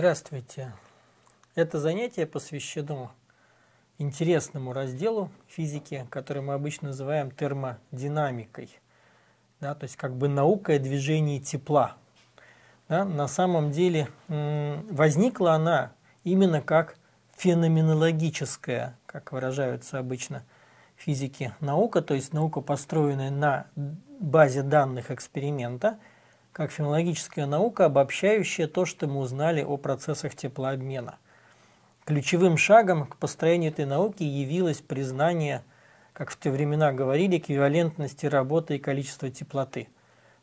Здравствуйте! Это занятие посвящено интересному разделу физики, который мы обычно называем термодинамикой. Да, то есть как бы наука о движении тепла. Да, на самом деле возникла она именно как феноменологическая, как выражаются обычно физики, наука, то есть наука, построенная на базе данных эксперимента – как фенологическая наука, обобщающая то, что мы узнали о процессах теплообмена. Ключевым шагом к построению этой науки явилось признание, как в те времена говорили, эквивалентности работы и количества теплоты.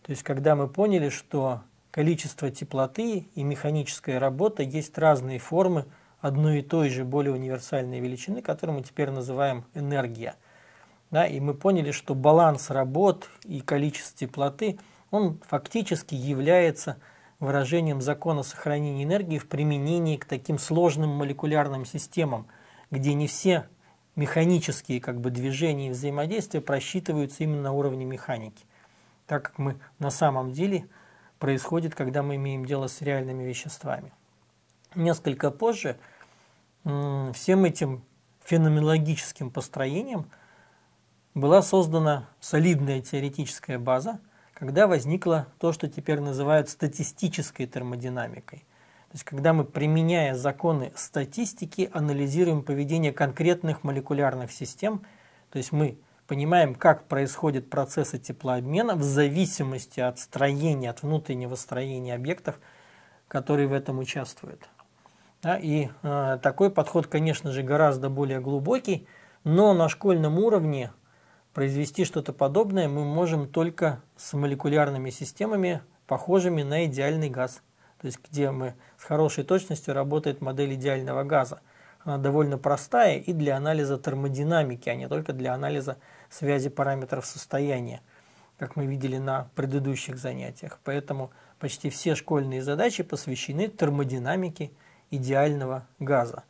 То есть, когда мы поняли, что количество теплоты и механическая работа есть разные формы одной и той же более универсальной величины, которую мы теперь называем энергия. Да, и мы поняли, что баланс работ и количество теплоты – он фактически является выражением закона сохранения энергии в применении к таким сложным молекулярным системам, где не все механические как бы, движения и взаимодействия просчитываются именно на уровне механики. Так как мы на самом деле происходит, когда мы имеем дело с реальными веществами. Несколько позже всем этим феноменологическим построением была создана солидная теоретическая база – когда возникло то, что теперь называют статистической термодинамикой. То есть, когда мы, применяя законы статистики, анализируем поведение конкретных молекулярных систем, то есть мы понимаем, как происходят процессы теплообмена в зависимости от строения, от внутреннего строения объектов, которые в этом участвуют. Да, и э, такой подход, конечно же, гораздо более глубокий, но на школьном уровне Произвести что-то подобное мы можем только с молекулярными системами, похожими на идеальный газ. То есть где мы с хорошей точностью работает модель идеального газа. Она довольно простая и для анализа термодинамики, а не только для анализа связи параметров состояния, как мы видели на предыдущих занятиях. Поэтому почти все школьные задачи посвящены термодинамике идеального газа.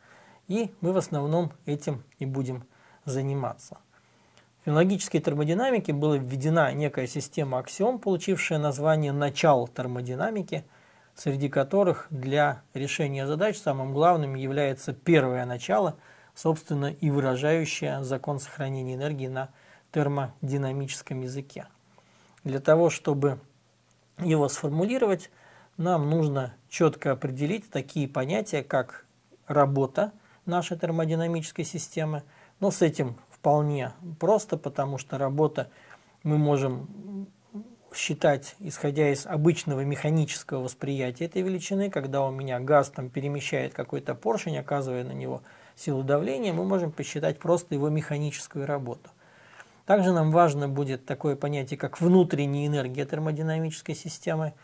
И мы в основном этим и будем заниматься. В фенологической термодинамике была введена некая система аксиом, получившая название «начал термодинамики», среди которых для решения задач самым главным является первое начало, собственно, и выражающее закон сохранения энергии на термодинамическом языке. Для того, чтобы его сформулировать, нам нужно четко определить такие понятия, как работа нашей термодинамической системы, но с этим вполне просто, потому что работа мы можем считать, исходя из обычного механического восприятия этой величины, когда у меня газ там перемещает какой-то поршень, оказывая на него силу давления, мы можем посчитать просто его механическую работу. Также нам важно будет такое понятие, как внутренняя энергия термодинамической системы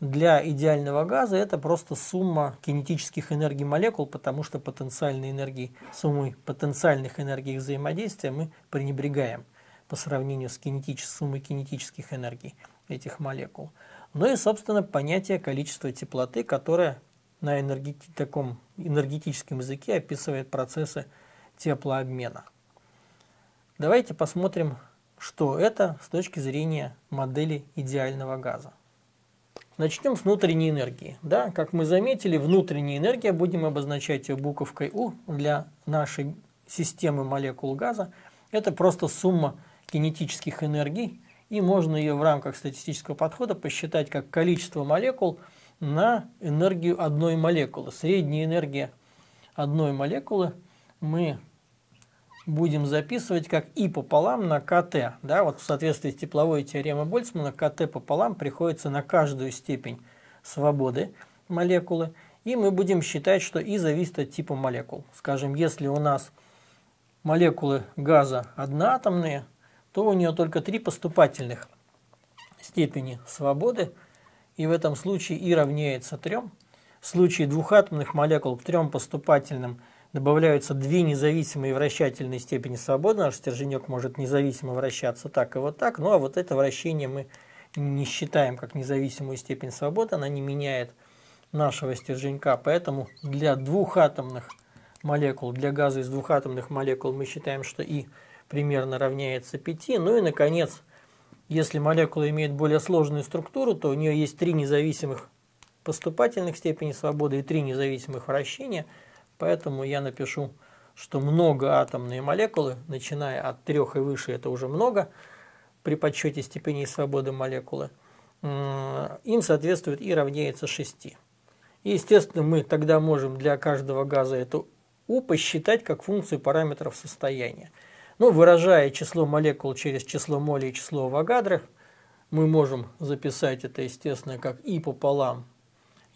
для идеального газа это просто сумма кинетических энергий молекул, потому что потенциальные энергии, суммы потенциальных энергий их взаимодействия мы пренебрегаем по сравнению с кинетичес, суммой кинетических энергий этих молекул. Ну и, собственно, понятие количества теплоты, которое на энергети таком энергетическом языке описывает процессы теплообмена. Давайте посмотрим, что это с точки зрения модели идеального газа. Начнем с внутренней энергии. Да? Как мы заметили, внутренняя энергия, будем обозначать ее буковкой У для нашей системы молекул газа, это просто сумма кинетических энергий, и можно ее в рамках статистического подхода посчитать как количество молекул на энергию одной молекулы. Средняя энергия одной молекулы мы будем записывать как и пополам на КТ, Да, вот в соответствии с тепловой теоремой Больцмана kt пополам приходится на каждую степень свободы молекулы. И мы будем считать, что и зависит от типа молекул. Скажем, если у нас молекулы газа одноатомные, то у нее только три поступательных степени свободы. И в этом случае и равняется трем. В случае двухатомных молекул к трем поступательным степеням Добавляются две независимые вращательные степени свободы. Наш стерженек может независимо вращаться так и вот так. Ну а вот это вращение мы не считаем как независимую степень свободы. Она не меняет нашего стерженька. Поэтому для двухатомных молекул, для газа из двухатомных молекул мы считаем, что И примерно равняется 5. Ну и, наконец, если молекула имеет более сложную структуру, то у нее есть три независимых поступательных степени свободы и три независимых вращения – Поэтому я напишу, что многоатомные молекулы, начиная от трех и выше, это уже много, при подсчете степеней свободы молекулы, им соответствует и равняется 6. И, естественно, мы тогда можем для каждого газа эту U посчитать как функцию параметров состояния. Но ну, выражая число молекул через число молей и число авогадро, мы можем записать это, естественно, как и пополам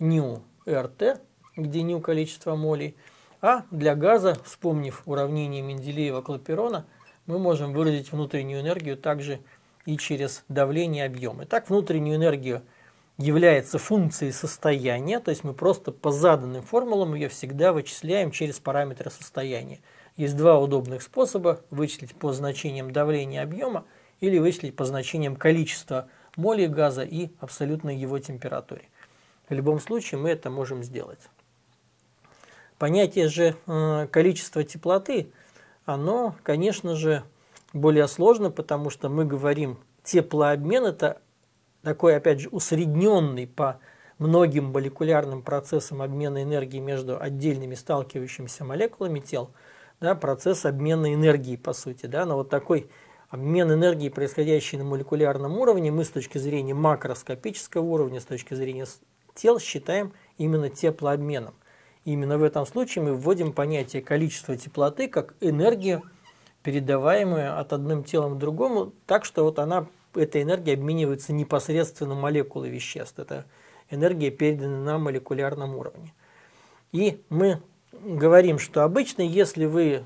ню РТ, где ню количество молей, а для газа, вспомнив уравнение Менделеева-Клапперона, мы можем выразить внутреннюю энергию также и через давление и объем. Итак, внутреннюю энергию является функцией состояния, то есть мы просто по заданным формулам ее всегда вычисляем через параметры состояния. Есть два удобных способа – вычислить по значениям давления объема или вычислить по значениям количества молей газа и абсолютной его температуре. В любом случае мы это можем сделать. Понятие же э, количества теплоты, оно, конечно же, более сложно, потому что мы говорим, теплообмен – это такой, опять же, усредненный по многим молекулярным процессам обмена энергии между отдельными сталкивающимися молекулами тел, да, процесс обмена энергии, по сути. Да, но вот такой обмен энергии, происходящий на молекулярном уровне, мы с точки зрения макроскопического уровня, с точки зрения тел, считаем именно теплообменом. Именно в этом случае мы вводим понятие количества теплоты как энергию, передаваемую от одним телом к другому, так что вот она, эта энергия обменивается непосредственно молекулы веществ. Это энергия, передана на молекулярном уровне. И мы говорим, что обычно, если вы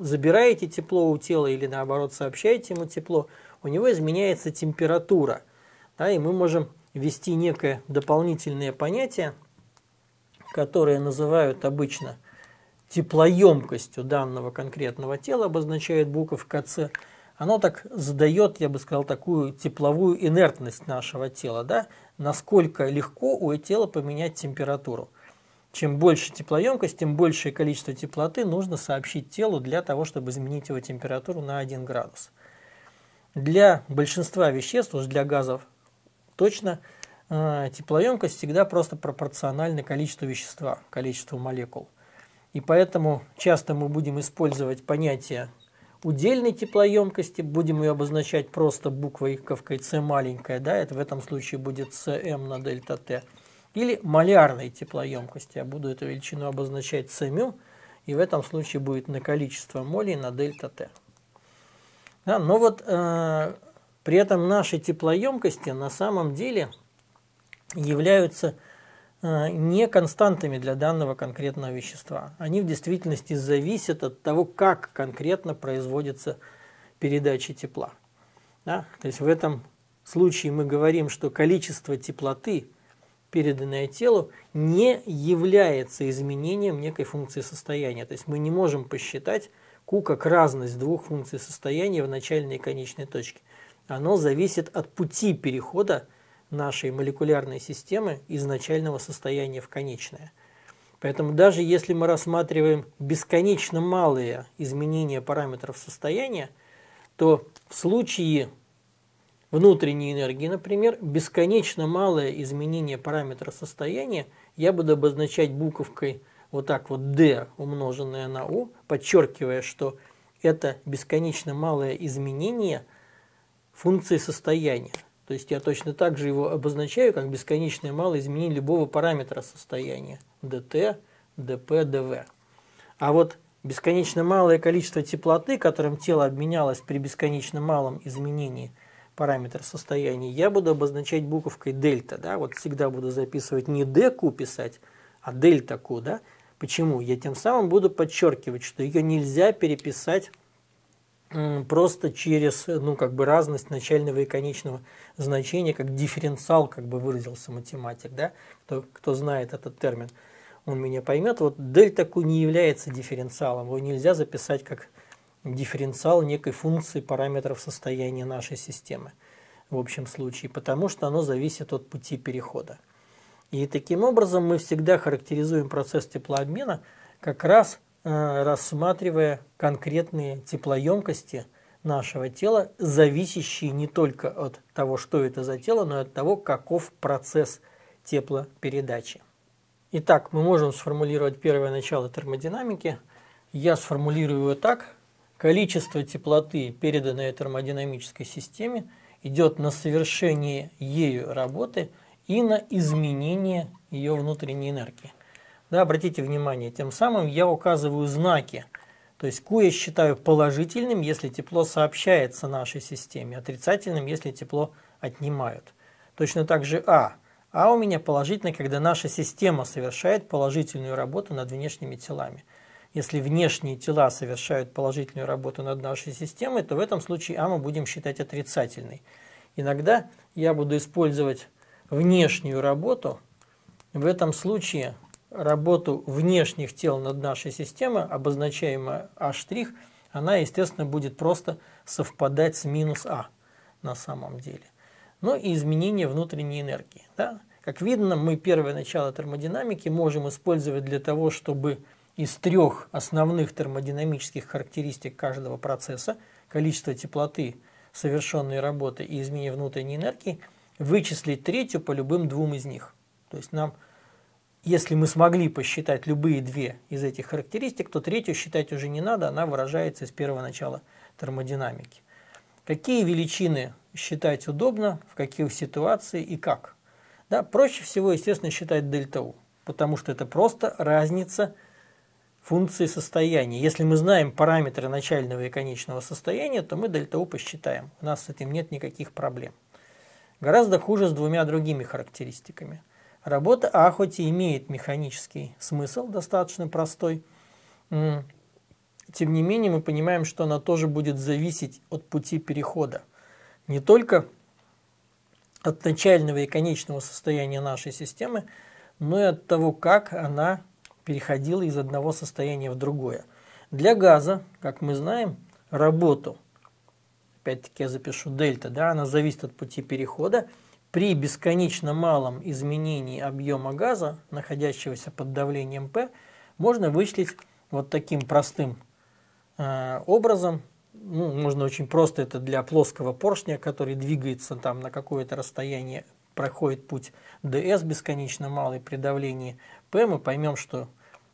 забираете тепло у тела или наоборот сообщаете ему тепло, у него изменяется температура. Да, и мы можем ввести некое дополнительное понятие – которые называют обычно теплоемкостью данного конкретного тела, обозначает буковка С, оно так задает, я бы сказал, такую тепловую инертность нашего тела, да? насколько легко у тела поменять температуру. Чем больше теплоемкость, тем большее количество теплоты нужно сообщить телу для того, чтобы изменить его температуру на 1 градус. Для большинства веществ, уж для газов точно, а, теплоемкость всегда просто пропорциональна количеству вещества, количеству молекул. И поэтому часто мы будем использовать понятие удельной теплоемкости, будем ее обозначать просто буквой ковкой С маленькая, да, это в этом случае будет СМ на дельта Т, или малярной теплоемкости, я буду эту величину обозначать СМЮ, и в этом случае будет на количество молей на дельта Т. Да, но вот э, при этом наши теплоемкости на самом деле – являются э, не константами для данного конкретного вещества. Они в действительности зависят от того, как конкретно производится передача тепла. Да? То есть в этом случае мы говорим, что количество теплоты, переданное телу, не является изменением некой функции состояния. То есть мы не можем посчитать Q как разность двух функций состояния в начальной и конечной точке. Оно зависит от пути перехода нашей молекулярной системы изначального состояния в конечное. Поэтому даже если мы рассматриваем бесконечно малые изменения параметров состояния, то в случае внутренней энергии, например, бесконечно малое изменение параметра состояния я буду обозначать буковкой вот так вот D, умноженное на U, подчеркивая, что это бесконечно малое изменение функции состояния. То есть я точно так же его обозначаю, как бесконечное малое изменение любого параметра состояния dt, dp, dv. А вот бесконечно малое количество теплоты, которым тело обменялось при бесконечно малом изменении параметра состояния, я буду обозначать буковкой дельта. Да? Вот всегда буду записывать не dq писать, а дельта q. Да? Почему? Я тем самым буду подчеркивать, что ее нельзя переписать просто через ну, как бы разность начального и конечного значения, как дифференциал, как бы выразился математик, да? кто, кто знает этот термин, он меня поймет. Вот дельта Q не является дифференциалом, его нельзя записать как дифференциал некой функции параметров состояния нашей системы в общем случае, потому что оно зависит от пути перехода. И таким образом мы всегда характеризуем процесс теплообмена как раз – Э, рассматривая конкретные теплоемкости нашего тела, зависящие не только от того, что это за тело, но и от того, каков процесс теплопередачи. Итак, мы можем сформулировать первое начало термодинамики. Я сформулирую его так. Количество теплоты, переданное термодинамической системе, идет на совершение ею работы и на изменение ее внутренней энергии. Да, обратите внимание, тем самым я указываю знаки. То есть кое считаю положительным, если тепло сообщается нашей системе, отрицательным, если тепло отнимают. Точно так же А. А у меня положительно, когда наша система совершает положительную работу над внешними телами. Если внешние тела совершают положительную работу над нашей системой, то в этом случае А мы будем считать отрицательной. Иногда я буду использовать внешнюю работу. В этом случае работу внешних тел над нашей системой, обозначаемая А', она, естественно, будет просто совпадать с минус А на самом деле. Ну и изменение внутренней энергии. Да? Как видно, мы первое начало термодинамики можем использовать для того, чтобы из трех основных термодинамических характеристик каждого процесса, количество теплоты, совершенной работы и изменение внутренней энергии, вычислить третью по любым двум из них. То есть нам если мы смогли посчитать любые две из этих характеристик, то третью считать уже не надо, она выражается из первого начала термодинамики. Какие величины считать удобно, в каких ситуациях и как? Да, проще всего, естественно, считать дельта U, потому что это просто разница функции состояния. Если мы знаем параметры начального и конечного состояния, то мы дельта U посчитаем. У нас с этим нет никаких проблем. Гораздо хуже с двумя другими характеристиками – Работа А хоть и имеет механический смысл, достаточно простой, тем не менее мы понимаем, что она тоже будет зависеть от пути перехода. Не только от начального и конечного состояния нашей системы, но и от того, как она переходила из одного состояния в другое. Для газа, как мы знаем, работу, опять-таки я запишу дельта, да, она зависит от пути перехода – при бесконечно малом изменении объема газа, находящегося под давлением P, можно вычислить вот таким простым э, образом. Ну, можно очень просто это для плоского поршня, который двигается там на какое-то расстояние, проходит путь ds бесконечно малый при давлении P, мы поймем, что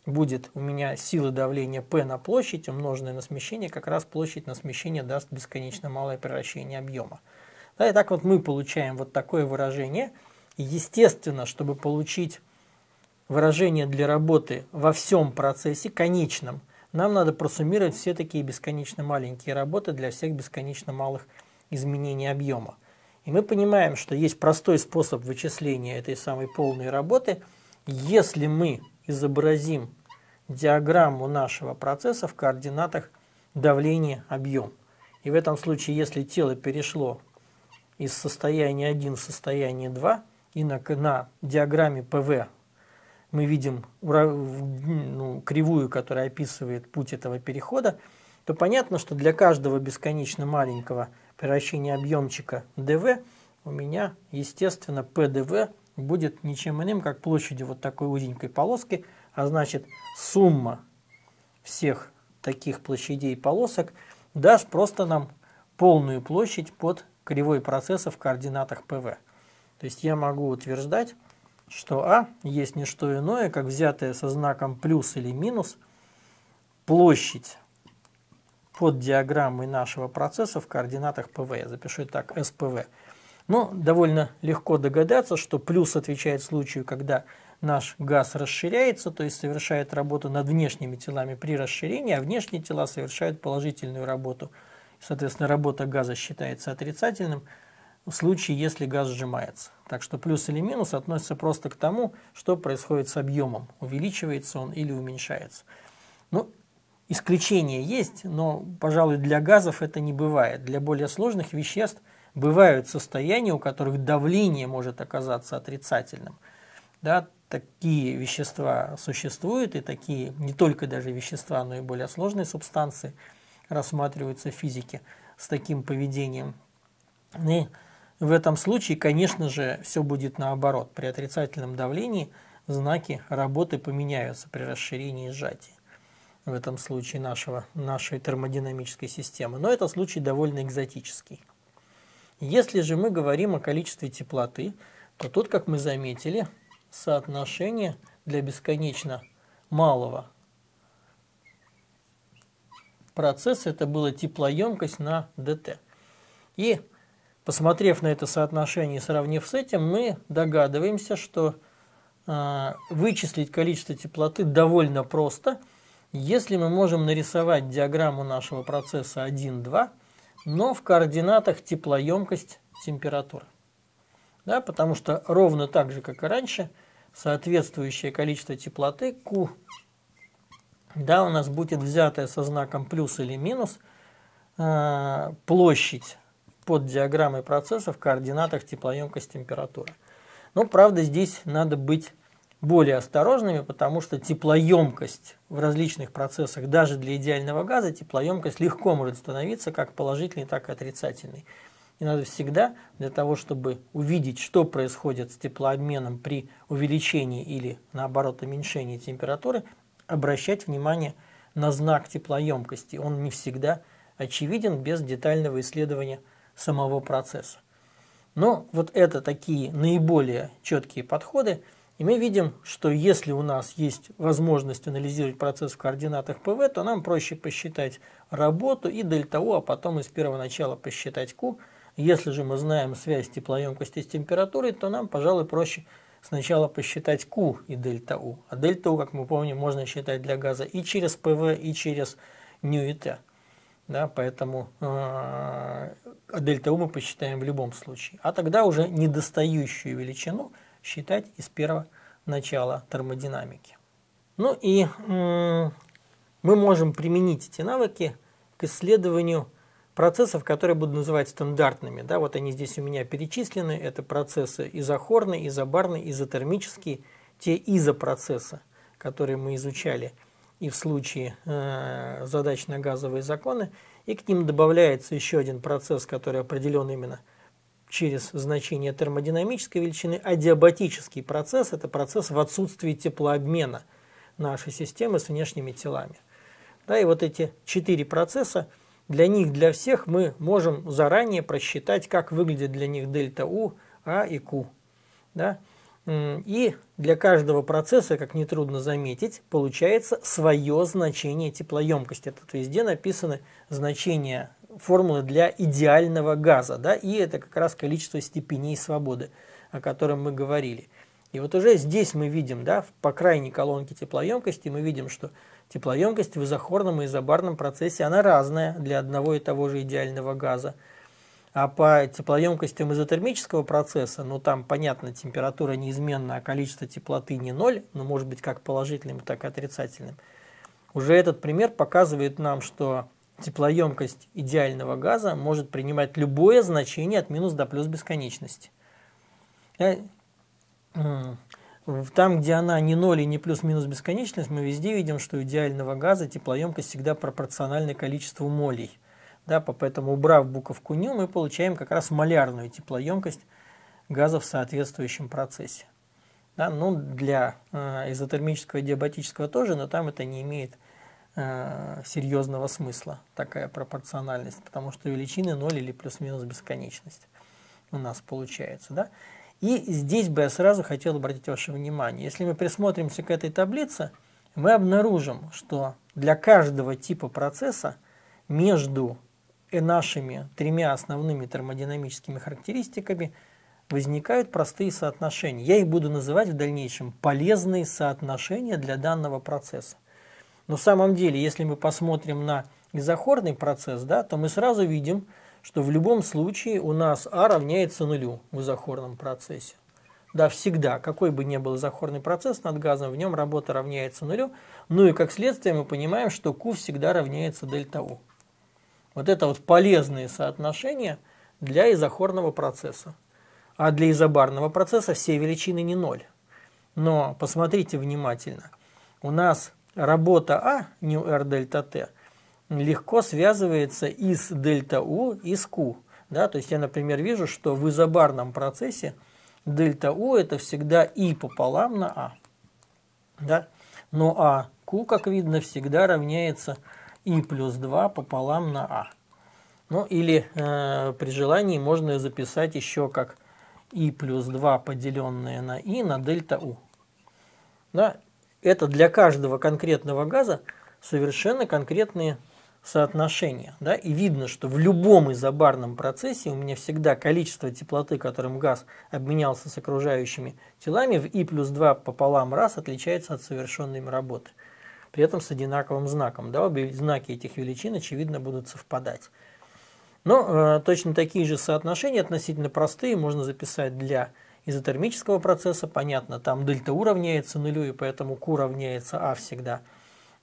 будет у меня сила давления P на площадь, умноженная на смещение, как раз площадь на смещение даст бесконечно малое превращение объема. Да, и так вот мы получаем вот такое выражение. И естественно, чтобы получить выражение для работы во всем процессе конечном, нам надо просуммировать все такие бесконечно маленькие работы для всех бесконечно малых изменений объема. И мы понимаем, что есть простой способ вычисления этой самой полной работы. Если мы изобразим диаграмму нашего процесса в координатах давление-объем. И в этом случае, если тело перешло из состояния 1 в состояние 2, и на, на диаграмме ПВ мы видим ну, кривую, которая описывает путь этого перехода, то понятно, что для каждого бесконечно маленького превращения объемчика дВ у меня, естественно, ПдВ будет ничем иным, как площадью вот такой узенькой полоски, а значит сумма всех таких площадей полосок даст просто нам полную площадь под кривой процесса в координатах ПВ. То есть я могу утверждать, что А есть не что иное, как взятая со знаком плюс или минус площадь под диаграммой нашего процесса в координатах ПВ. Я запишу так, СПВ. Но ну, довольно легко догадаться, что плюс отвечает случаю, когда наш газ расширяется, то есть совершает работу над внешними телами при расширении, а внешние тела совершают положительную работу – Соответственно, работа газа считается отрицательным в случае, если газ сжимается. Так что плюс или минус относится просто к тому, что происходит с объемом, увеличивается он или уменьшается. Ну, исключения есть, но, пожалуй, для газов это не бывает. Для более сложных веществ бывают состояния, у которых давление может оказаться отрицательным. Да, такие вещества существуют, и такие не только даже вещества, но и более сложные субстанции – рассматриваются физики с таким поведением. И ну, в этом случае, конечно же, все будет наоборот. При отрицательном давлении знаки работы поменяются при расширении и сжатии в этом случае нашего, нашей термодинамической системы. Но это случай довольно экзотический. Если же мы говорим о количестве теплоты, то тут, как мы заметили, соотношение для бесконечно малого процесса это была теплоемкость на ДТ. И посмотрев на это соотношение и сравнив с этим, мы догадываемся, что э, вычислить количество теплоты довольно просто, если мы можем нарисовать диаграмму нашего процесса 1,2, но в координатах теплоемкость температура. Да, потому что ровно так же, как и раньше, соответствующее количество теплоты Q да, у нас будет взятая со знаком плюс или минус э, площадь под диаграммой процесса в координатах теплоемкость температура. Но, правда, здесь надо быть более осторожными, потому что теплоемкость в различных процессах, даже для идеального газа, теплоемкость легко может становиться как положительной, так и отрицательной. И надо всегда для того, чтобы увидеть, что происходит с теплообменом при увеличении или, наоборот, уменьшении температуры, обращать внимание на знак теплоемкости. Он не всегда очевиден без детального исследования самого процесса. Но вот это такие наиболее четкие подходы. И мы видим, что если у нас есть возможность анализировать процесс в координатах ПВ, то нам проще посчитать работу и дельта У, а потом из первого начала посчитать Q. Если же мы знаем связь теплоемкости с температурой, то нам, пожалуй, проще посчитать сначала посчитать Q и дельта U. А дельта U, как мы помним, можно считать для газа и через ПВ, и через ню и Т. Да, поэтому э, а дельта U мы посчитаем в любом случае. А тогда уже недостающую величину считать из первого начала термодинамики. Ну и э, мы можем применить эти навыки к исследованию процессов, которые буду называть стандартными. Да, вот они здесь у меня перечислены. Это процессы изохорные, изобарные, изотермические, те изопроцессы, которые мы изучали и в случае э, задач на газовые законы. И к ним добавляется еще один процесс, который определен именно через значение термодинамической величины, адиабатический процесс – это процесс в отсутствии теплообмена нашей системы с внешними телами. Да, и вот эти четыре процесса – для них, для всех мы можем заранее просчитать, как выглядит для них дельта U, А и Q. Да? И для каждого процесса, как нетрудно заметить, получается свое значение теплоемкости. Тут везде написаны значения формулы для идеального газа. Да? И это как раз количество степеней свободы, о котором мы говорили. И вот уже здесь мы видим, да, по крайней колонке теплоемкости мы видим, что Теплоемкость в изохорном и изобарном процессе она разная для одного и того же идеального газа. А по теплоемкостям изотермического процесса, ну там, понятно, температура неизменна, а количество теплоты не ноль, но может быть как положительным, так и отрицательным. Уже этот пример показывает нам, что теплоемкость идеального газа может принимать любое значение от минус до плюс бесконечности. Э, там, где она не ноль и не плюс-минус бесконечность, мы везде видим, что идеального газа теплоемкость всегда пропорциональна количеству молей. Да, поэтому, убрав буковку ню, мы получаем как раз малярную теплоемкость газа в соответствующем процессе. Да, ну, для э, изотермического и диабатического тоже, но там это не имеет э, серьезного смысла, такая пропорциональность, потому что величины 0 или плюс-минус бесконечность у нас получается. Да? И здесь бы я сразу хотел обратить ваше внимание. Если мы присмотримся к этой таблице, мы обнаружим, что для каждого типа процесса между э, нашими тремя основными термодинамическими характеристиками возникают простые соотношения. Я их буду называть в дальнейшем полезные соотношения для данного процесса. Но в самом деле, если мы посмотрим на изохорный процесс, да, то мы сразу видим, что в любом случае у нас А равняется нулю в изохорном процессе. Да, всегда, какой бы ни был изохорный процесс над газом, в нем работа равняется нулю. Ну и как следствие мы понимаем, что Q всегда равняется дельта У. Вот это вот полезные соотношения для изохорного процесса. А для изобарного процесса все величины не ноль. Но посмотрите внимательно. У нас работа А, ню R дельта Т – легко связывается и с дельта У, и с Q. Да? То есть я, например, вижу, что в изобарном процессе дельта У это всегда И пополам на А. Да? Но А Q, как видно, всегда равняется И плюс 2 пополам на А. Ну или э, при желании можно записать еще как И плюс 2 поделенное на И на дельта У. Да? Это для каждого конкретного газа совершенно конкретные соотношение. Да? И видно, что в любом изобарном процессе у меня всегда количество теплоты, которым газ обменялся с окружающими телами, в И плюс 2 пополам раз отличается от совершенной работы. При этом с одинаковым знаком. Да? Обе знаки этих величин, очевидно, будут совпадать. Но э, точно такие же соотношения относительно простые можно записать для изотермического процесса. Понятно, там дельта У равняется нулю, и поэтому Q равняется А всегда –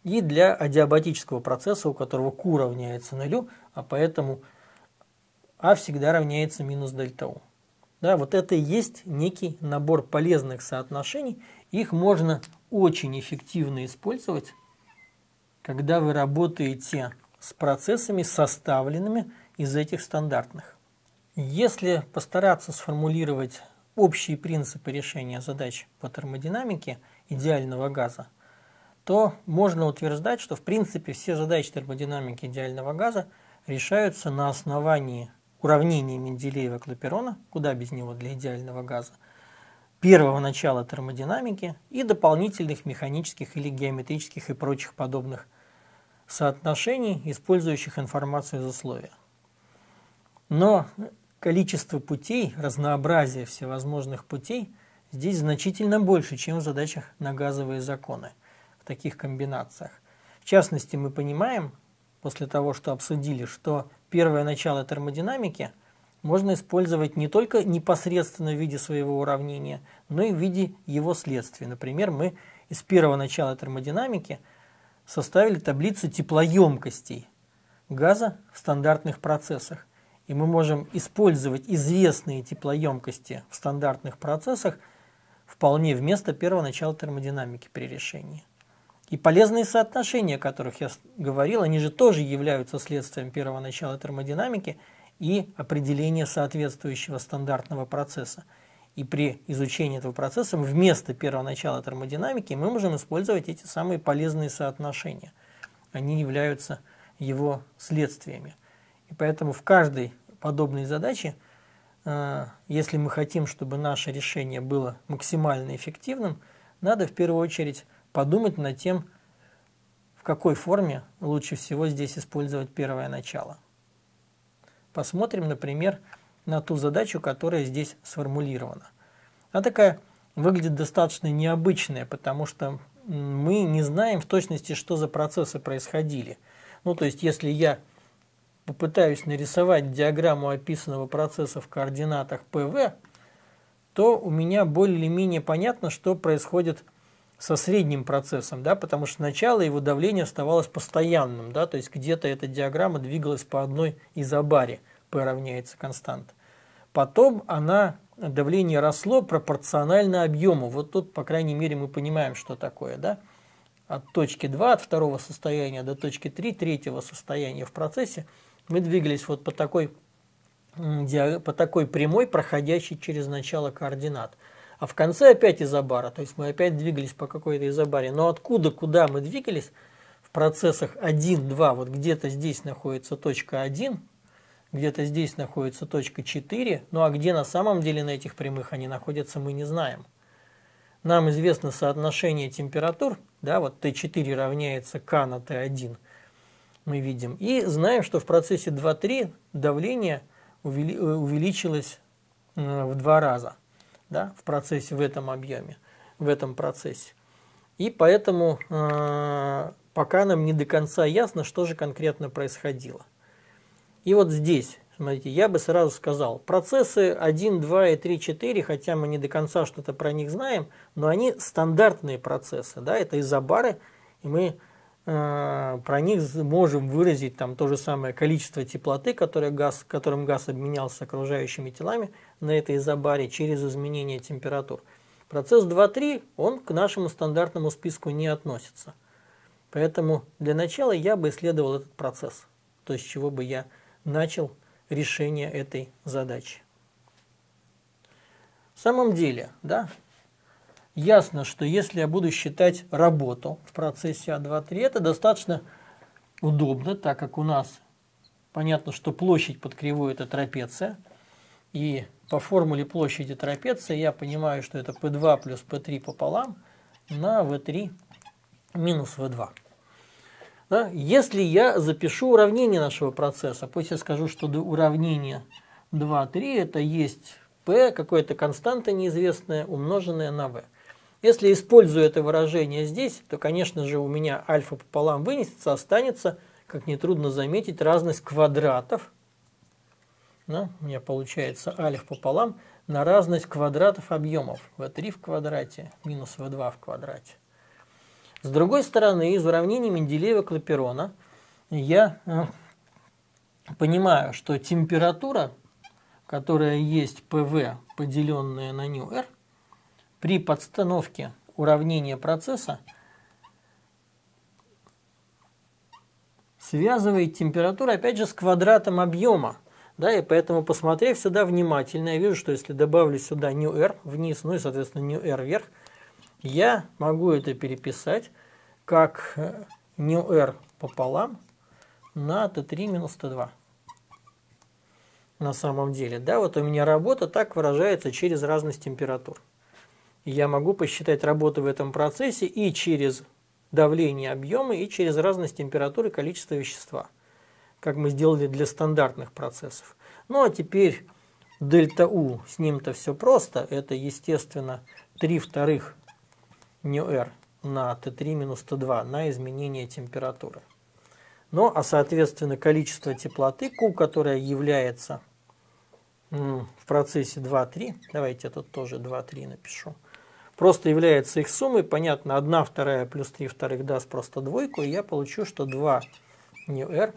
и для адиабатического процесса, у которого Q равняется нулю, а поэтому А всегда равняется минус дельта У. Да, вот это и есть некий набор полезных соотношений. Их можно очень эффективно использовать, когда вы работаете с процессами, составленными из этих стандартных. Если постараться сформулировать общие принципы решения задач по термодинамике идеального газа, то можно утверждать, что в принципе все задачи термодинамики идеального газа решаются на основании уравнения Менделеева-Клаперона, куда без него для идеального газа, первого начала термодинамики и дополнительных механических или геометрических и прочих подобных соотношений, использующих информацию из условия. Но количество путей, разнообразие всевозможных путей здесь значительно больше, чем в задачах на газовые законы таких комбинациях. В частности, мы понимаем, после того, что обсудили, что первое начало термодинамики можно использовать не только непосредственно в виде своего уравнения, но и в виде его следствия. Например, мы из первого начала термодинамики составили таблицу теплоемкостей газа в стандартных процессах. И мы можем использовать известные теплоемкости в стандартных процессах вполне вместо первого начала термодинамики при решении. И полезные соотношения, о которых я говорил, они же тоже являются следствием первого начала термодинамики и определения соответствующего стандартного процесса. И при изучении этого процесса вместо первого начала термодинамики мы можем использовать эти самые полезные соотношения. Они являются его следствиями. И поэтому в каждой подобной задаче, э, если мы хотим, чтобы наше решение было максимально эффективным, надо в первую очередь подумать над тем, в какой форме лучше всего здесь использовать первое начало. Посмотрим, например, на ту задачу, которая здесь сформулирована. Она такая выглядит достаточно необычная, потому что мы не знаем в точности, что за процессы происходили. Ну, то есть, если я попытаюсь нарисовать диаграмму описанного процесса в координатах ПВ, то у меня более-менее или понятно, что происходит в со средним процессом, да, потому что сначала его давление оставалось постоянным, да, то есть где-то эта диаграмма двигалась по одной изобаре, P равняется константа. Потом она, давление росло пропорционально объему. Вот тут, по крайней мере, мы понимаем, что такое, да. От точки 2, от второго состояния до точки 3, третьего состояния в процессе мы двигались вот по такой, по такой прямой, проходящей через начало координат – а в конце опять изобара. То есть мы опять двигались по какой-то изобаре. Но откуда, куда мы двигались, в процессах 1, 2, вот где-то здесь находится точка 1, где-то здесь находится точка 4, ну а где на самом деле на этих прямых они находятся, мы не знаем. Нам известно соотношение температур, да, вот Т4 равняется К на Т1, мы видим, и знаем, что в процессе 2-3 давление увеличилось э, в два раза да, в процессе, в этом объеме, в этом процессе. И поэтому э, пока нам не до конца ясно, что же конкретно происходило. И вот здесь, смотрите, я бы сразу сказал, процессы 1, 2 и 3, 4, хотя мы не до конца что-то про них знаем, но они стандартные процессы, да, это изобары, и мы Э, про них можем выразить там то же самое количество теплоты, которое газ, которым газ обменялся с окружающими телами на этой изобаре через изменение температур. Процесс 2-3, он к нашему стандартному списку не относится. Поэтому для начала я бы исследовал этот процесс, то есть чего бы я начал решение этой задачи. В самом деле, да, ясно, что если я буду считать работу в процессе А2,3, это достаточно удобно, так как у нас понятно, что площадь под кривой – это трапеция, и по формуле площади трапеции я понимаю, что это P2 плюс P3 пополам на V3 минус V2. Да? Если я запишу уравнение нашего процесса, пусть я скажу, что уравнение 2, 3 это есть P, какая-то константа неизвестная, умноженная на V. Если использую это выражение здесь, то, конечно же, у меня альфа пополам вынесется, останется, как нетрудно заметить, разность квадратов. Да? У меня получается альф пополам на разность квадратов объемов. v3 в квадрате минус v2 в квадрате. С другой стороны, из уравнения Менделеева-Клаперона я э, понимаю, что температура, которая есть PV, поделенная на ню R при подстановке уравнения процесса связывает температуру, опять же, с квадратом объема. Да, и поэтому, посмотрев сюда внимательно, я вижу, что если добавлю сюда new r вниз, ну и, соответственно, new r вверх, я могу это переписать как э, new r пополам на t3 минус t2. На самом деле, да, вот у меня работа так выражается через разность температур я могу посчитать работу в этом процессе и через давление объема, и через разность температуры количества вещества, как мы сделали для стандартных процессов. Ну а теперь дельта U, с ним-то все просто, это естественно 3 вторых ню на Т3 минус Т2 на изменение температуры. Ну а соответственно количество теплоты Q, которая является в процессе 2-3, давайте я тут тоже 2-3 напишу, просто является их суммой. Понятно, 1 вторая плюс 3 вторых даст просто двойку, и я получу, что 2 μr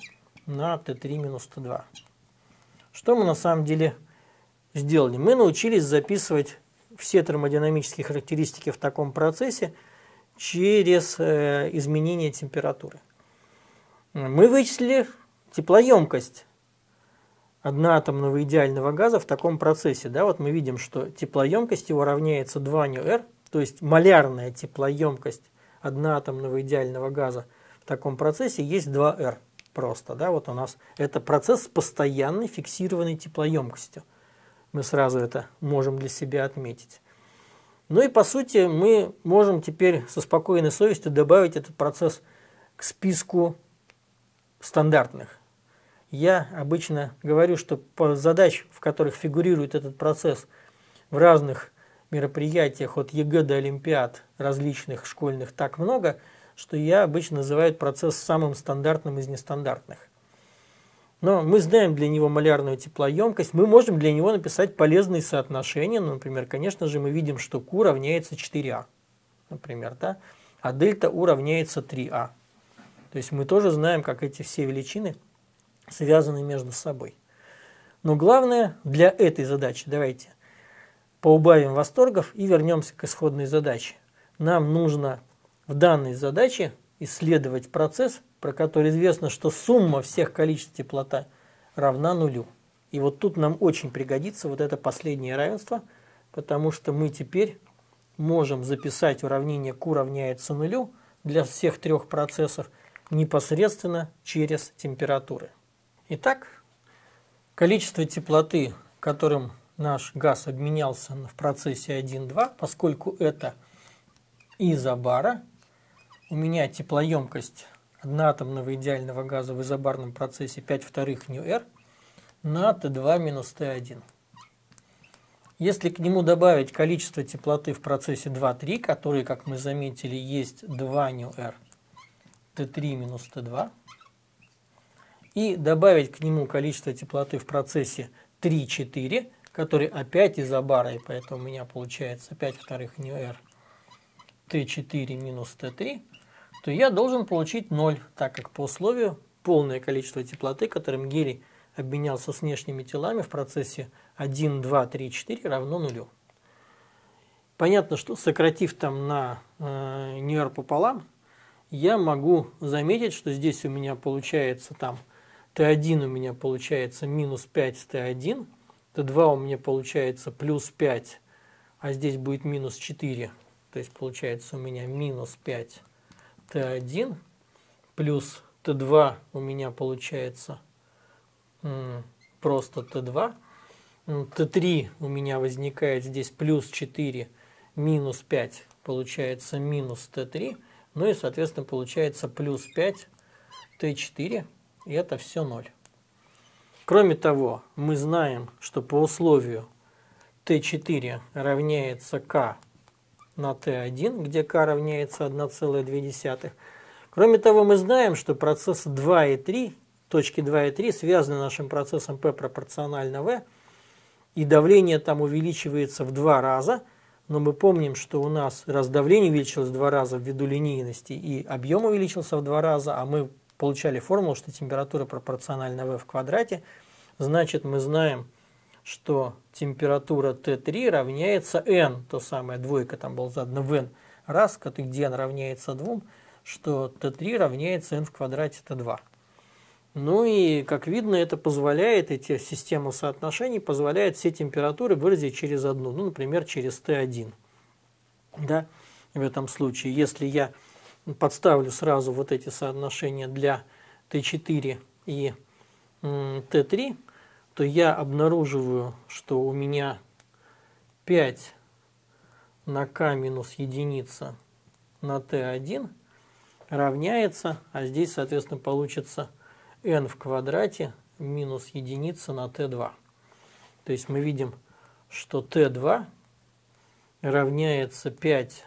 на t3 минус t2. Что мы на самом деле сделали? Мы научились записывать все термодинамические характеристики в таком процессе через э, изменение температуры. Мы вычислили теплоемкость одноатомного идеального газа в таком процессе. Да, вот мы видим, что теплоемкость его равняется 2 μr то есть малярная теплоемкость одноатомного идеального газа в таком процессе есть 2R просто. Да? Вот у нас это процесс с постоянной фиксированной теплоемкостью. Мы сразу это можем для себя отметить. Ну и по сути мы можем теперь со спокойной совестью добавить этот процесс к списку стандартных. Я обычно говорю, что задач, в которых фигурирует этот процесс в разных мероприятиях от ЕГЭ до Олимпиад различных школьных так много, что я обычно называю этот процесс самым стандартным из нестандартных. Но мы знаем для него малярную теплоемкость, мы можем для него написать полезные соотношения. Ну, например, конечно же, мы видим, что Q равняется 4А, например, да? а дельта U равняется 3А. То есть мы тоже знаем, как эти все величины связаны между собой. Но главное для этой задачи, давайте – поубавим восторгов и вернемся к исходной задаче. Нам нужно в данной задаче исследовать процесс, про который известно, что сумма всех количеств теплота равна нулю. И вот тут нам очень пригодится вот это последнее равенство, потому что мы теперь можем записать уравнение Q равняется нулю для всех трех процессов непосредственно через температуры. Итак, количество теплоты, которым наш газ обменялся в процессе 1,2, поскольку это изобара, у меня теплоемкость одноатомного идеального газа в изобарном процессе 5 вторых µR на Т2 минус Т1. Если к нему добавить количество теплоты в процессе 2,3, которые, как мы заметили, есть 2 µR, Т3 минус Т2, и добавить к нему количество теплоты в процессе 3,4, который опять из-за бара, и поэтому у меня получается 5 вторых не r t4 минус т 3 то я должен получить 0, так как по условию полное количество теплоты, которым гелий обменялся с внешними телами в процессе 1, 2, 3, 4 равно нулю. Понятно, что сократив там на э, нью пополам, я могу заметить, что здесь у меня получается там Т1 у меня получается минус 5 Т1, Т2 у меня получается плюс 5, а здесь будет минус 4. То есть получается у меня минус 5 Т1 плюс Т2 у меня получается просто Т2. Т3 у меня возникает здесь плюс 4, минус 5, получается минус Т3. Ну и, соответственно, получается плюс 5 Т4, и это все 0. Кроме того, мы знаем, что по условию t4 равняется k на t1, где k равняется 1,2. Кроме того, мы знаем, что процессы 2 и 3, точки 2 и 3 связаны нашим процессом p пропорционально v, и давление там увеличивается в два раза, но мы помним, что у нас раз давление увеличилось в два раза ввиду линейности и объем увеличился в два раза, а мы получали формулу, что температура пропорциональна V в квадрате, значит мы знаем, что температура Т3 равняется N, то самое двойка там была задана в N раз, где N равняется 2, что Т3 равняется N в квадрате Т2. Ну и, как видно, это позволяет, эти системы соотношений позволяет все температуры выразить через одну, ну, например, через Т1. Да? В этом случае, если я Подставлю сразу вот эти соотношения для Т4 и Т3, то я обнаруживаю, что у меня 5 на К минус единица на Т 1 равняется, а здесь, соответственно, получится n в квадрате минус единица на Т 2 То есть мы видим, что Т 2 равняется 5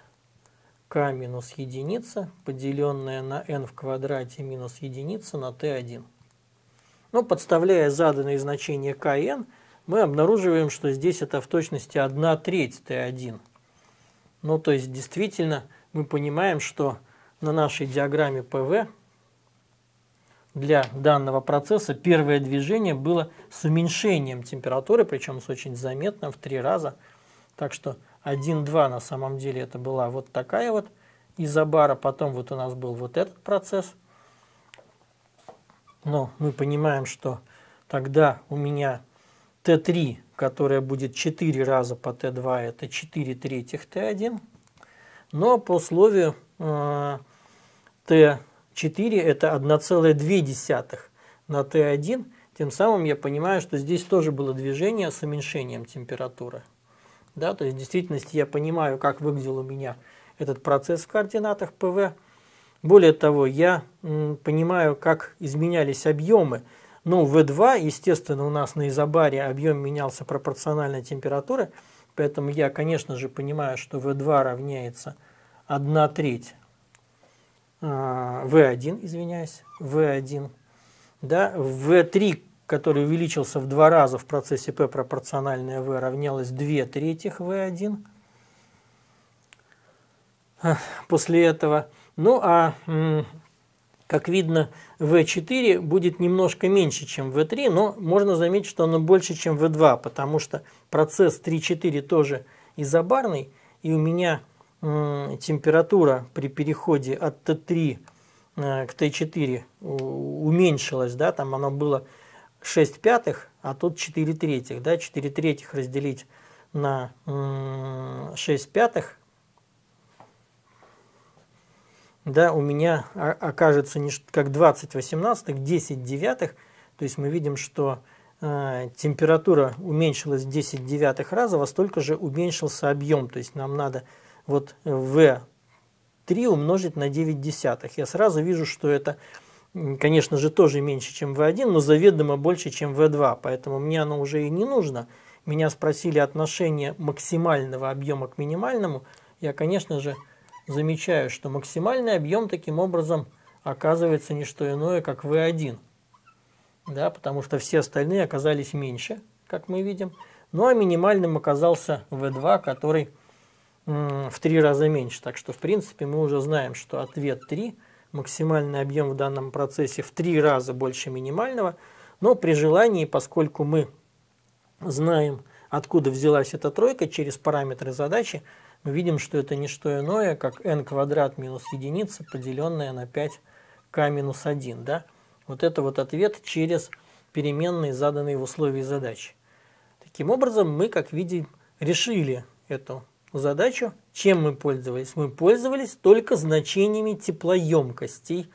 k минус единица, поделенное на n в квадрате минус единица на t1. Но ну, подставляя заданные значения k и n, мы обнаруживаем, что здесь это в точности 1 треть t1. Ну, то есть, действительно, мы понимаем, что на нашей диаграмме ПВ для данного процесса первое движение было с уменьшением температуры, причем с очень заметным в три раза. Так что 1-2 на самом деле это была вот такая вот изобара, потом вот у нас был вот этот процесс. Но мы понимаем, что тогда у меня Т3, которая будет 4 раза по Т2, это 4 третьих Т1. Но по условию э, Т4 это 1,2 на Т1. Тем самым я понимаю, что здесь тоже было движение с уменьшением температуры. Да? То есть в действительности я понимаю, как выглядел у меня этот процесс в координатах ПВ. Более того, я понимаю, как изменялись объемы. Ну, В2, э естественно, у нас на изобаре объем менялся пропорционально температуре, поэтому я, конечно же, понимаю, что В2 равняется 1 треть а, в 1 извиняюсь, в 1 Да, в 3 который увеличился в два раза в процессе P пропорциональное V равнялось 2 третьих V1. После этого, ну а как видно, V4 будет немножко меньше, чем V3, но можно заметить, что оно больше, чем V2, потому что процесс 3-4 тоже изобарный, и у меня температура при переходе от T3 э, к T4 э, уменьшилась, да, там оно было 6 пятых, а тут 4 третьих. Да? 4 третьих разделить на 6 пятых, да, у меня окажется не как 20 восемнадцатых, 10 девятых. То есть мы видим, что э, температура уменьшилась 10 девятых раза, во столько же уменьшился объем. То есть нам надо вот V3 умножить на 9 десятых. Я сразу вижу, что это конечно же, тоже меньше, чем V1, но заведомо больше, чем V2, поэтому мне оно уже и не нужно. Меня спросили отношение максимального объема к минимальному. Я, конечно же, замечаю, что максимальный объем таким образом оказывается не что иное, как V1. Да, потому что все остальные оказались меньше, как мы видим. Ну а минимальным оказался V2, который в три раза меньше. Так что, в принципе, мы уже знаем, что ответ 3 максимальный объем в данном процессе в три раза больше минимального, но при желании, поскольку мы знаем, откуда взялась эта тройка через параметры задачи, мы видим, что это не что иное, как n квадрат минус единица, поделенное на 5k минус 1. Да? Вот это вот ответ через переменные, заданные в условии задачи. Таким образом, мы, как видим, решили эту задачу. Чем мы пользовались? Мы пользовались только значениями теплоемкостей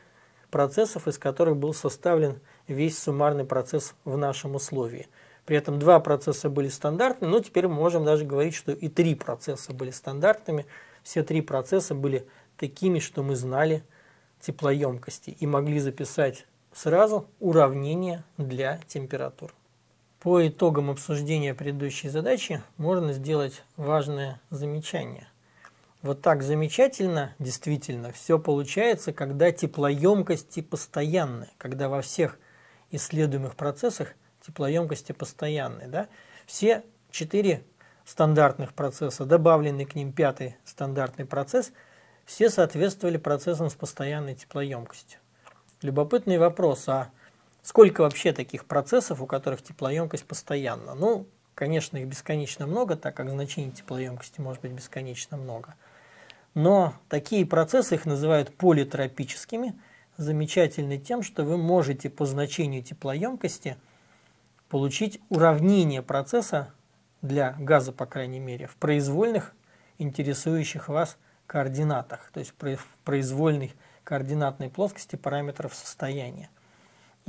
процессов, из которых был составлен весь суммарный процесс в нашем условии. При этом два процесса были стандартными, но теперь мы можем даже говорить, что и три процесса были стандартными. Все три процесса были такими, что мы знали теплоемкости и могли записать сразу уравнение для температур. По итогам обсуждения предыдущей задачи можно сделать важное замечание. Вот так замечательно, действительно, все получается, когда теплоемкости постоянны, когда во всех исследуемых процессах теплоемкости постоянны. Да? Все четыре стандартных процесса, добавленный к ним пятый стандартный процесс, все соответствовали процессам с постоянной теплоемкостью. Любопытный вопрос, а Сколько вообще таких процессов, у которых теплоемкость постоянна? Ну, конечно, их бесконечно много, так как значений теплоемкости может быть бесконечно много. Но такие процессы их называют политропическими, замечательны тем, что вы можете по значению теплоемкости получить уравнение процесса для газа, по крайней мере, в произвольных, интересующих вас координатах, то есть в произвольной координатной плоскости параметров состояния.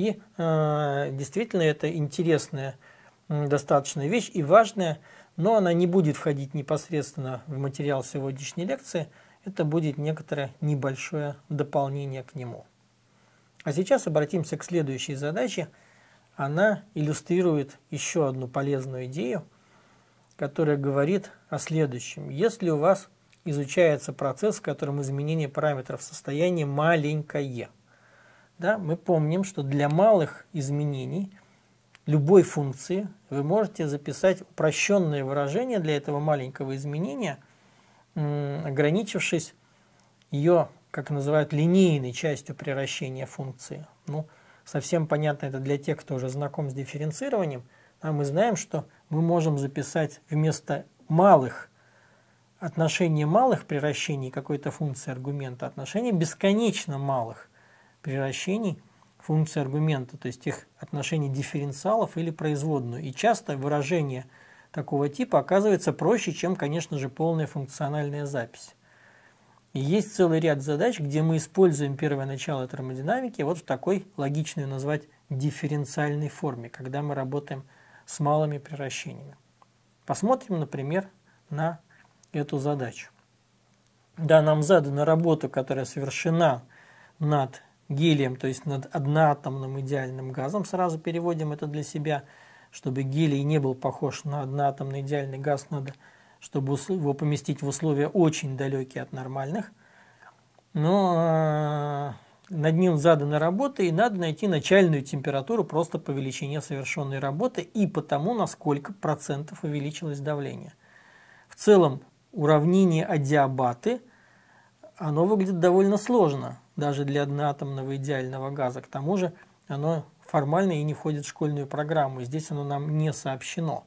И э, действительно это интересная достаточно вещь и важная, но она не будет входить непосредственно в материал сегодняшней лекции. Это будет некоторое небольшое дополнение к нему. А сейчас обратимся к следующей задаче. Она иллюстрирует еще одну полезную идею, которая говорит о следующем. Если у вас изучается процесс, в котором изменение параметров состояния маленькое – да, мы помним, что для малых изменений любой функции вы можете записать упрощенное выражение для этого маленького изменения, ограничившись ее, как называют, линейной частью превращения функции. Ну, совсем понятно это для тех, кто уже знаком с дифференцированием. А мы знаем, что мы можем записать вместо малых отношения малых превращений какой-то функции аргумента, отношение бесконечно малых превращений функции аргумента, то есть их отношений дифференциалов или производную. И часто выражение такого типа оказывается проще, чем, конечно же, полная функциональная запись. И есть целый ряд задач, где мы используем первое начало термодинамики вот в такой логичной назвать дифференциальной форме, когда мы работаем с малыми превращениями. Посмотрим, например, на эту задачу. Да, нам задана работа, которая совершена над гелием, то есть над одноатомным идеальным газом. Сразу переводим это для себя, чтобы гелий не был похож на одноатомный идеальный газ, надо, чтобы его поместить в условия очень далекие от нормальных. Но э, над ним задана работа, и надо найти начальную температуру просто по величине совершенной работы и по тому, насколько процентов увеличилось давление. В целом уравнение адиабаты, оно выглядит довольно сложно даже для одноатомного идеального газа. К тому же оно формально и не входит в школьную программу, здесь оно нам не сообщено.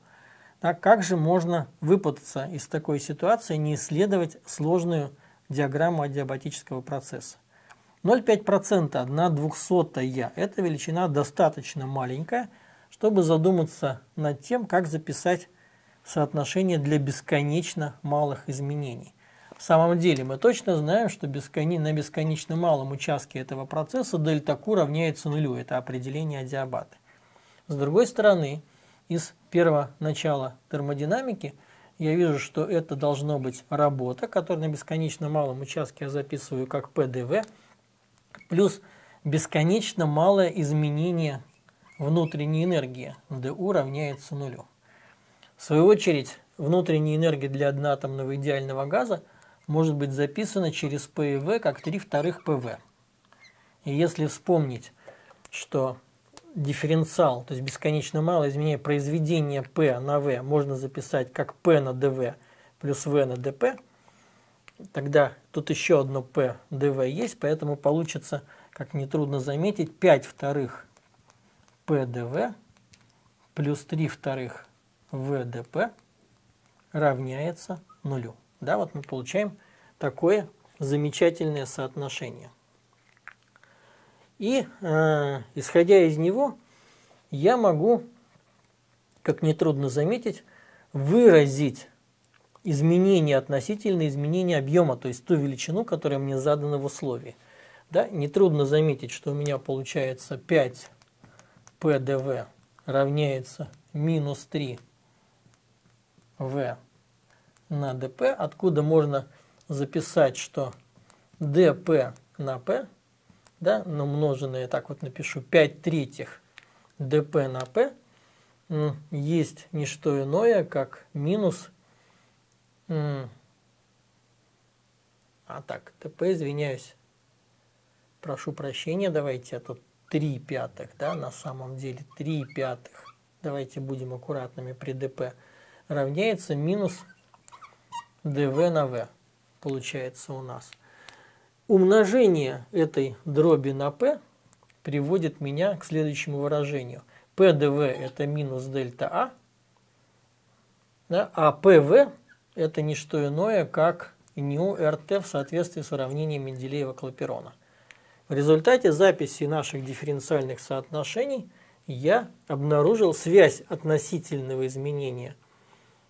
Так как же можно выпутаться из такой ситуации, не исследовать сложную диаграмму адиабатического процесса? 0,5% 1 двухсотая – это величина достаточно маленькая, чтобы задуматься над тем, как записать соотношение для бесконечно малых изменений. В самом деле мы точно знаем, что бескони... на бесконечно малом участке этого процесса дельта Q равняется нулю. Это определение адиабаты. С другой стороны, из первого начала термодинамики я вижу, что это должно быть работа, которая на бесконечно малом участке я записываю как ПДВ, плюс бесконечно малое изменение внутренней энергии. ДУ равняется нулю. В свою очередь, внутренняя энергия для одноатомного идеального газа – может быть записано через PV как 3 вторых PV. И если вспомнить, что дифференциал, то есть бесконечно мало, изменяя произведения P на V, можно записать как P на dv плюс V на dp, тогда тут еще одно P dv есть, поэтому получится, как нетрудно заметить, 5 вторых P dv плюс 3 вторых V dp равняется нулю. Да, вот мы получаем такое замечательное соотношение. И э, исходя из него, я могу, как нетрудно заметить, выразить изменение относительное изменение объема, то есть ту величину, которая мне задана в условии. Да? Нетрудно заметить, что у меня получается 5 ПДВ равняется минус 3 В на dp, откуда можно записать, что dp на p, да, но умноженное, так вот напишу, 5 третьих dp на p есть не что иное, как минус, а так, dp, извиняюсь, прошу прощения, давайте, а тут 3 пятых, да, на самом деле 3 пятых, давайте будем аккуратными при dp, равняется минус dv на v получается у нас. Умножение этой дроби на p приводит меня к следующему выражению. p dv это минус дельта а, да, а pv это не что иное, как ню rt в соответствии с уравнением Менделеева-Клаперона. В результате записи наших дифференциальных соотношений я обнаружил связь относительного изменения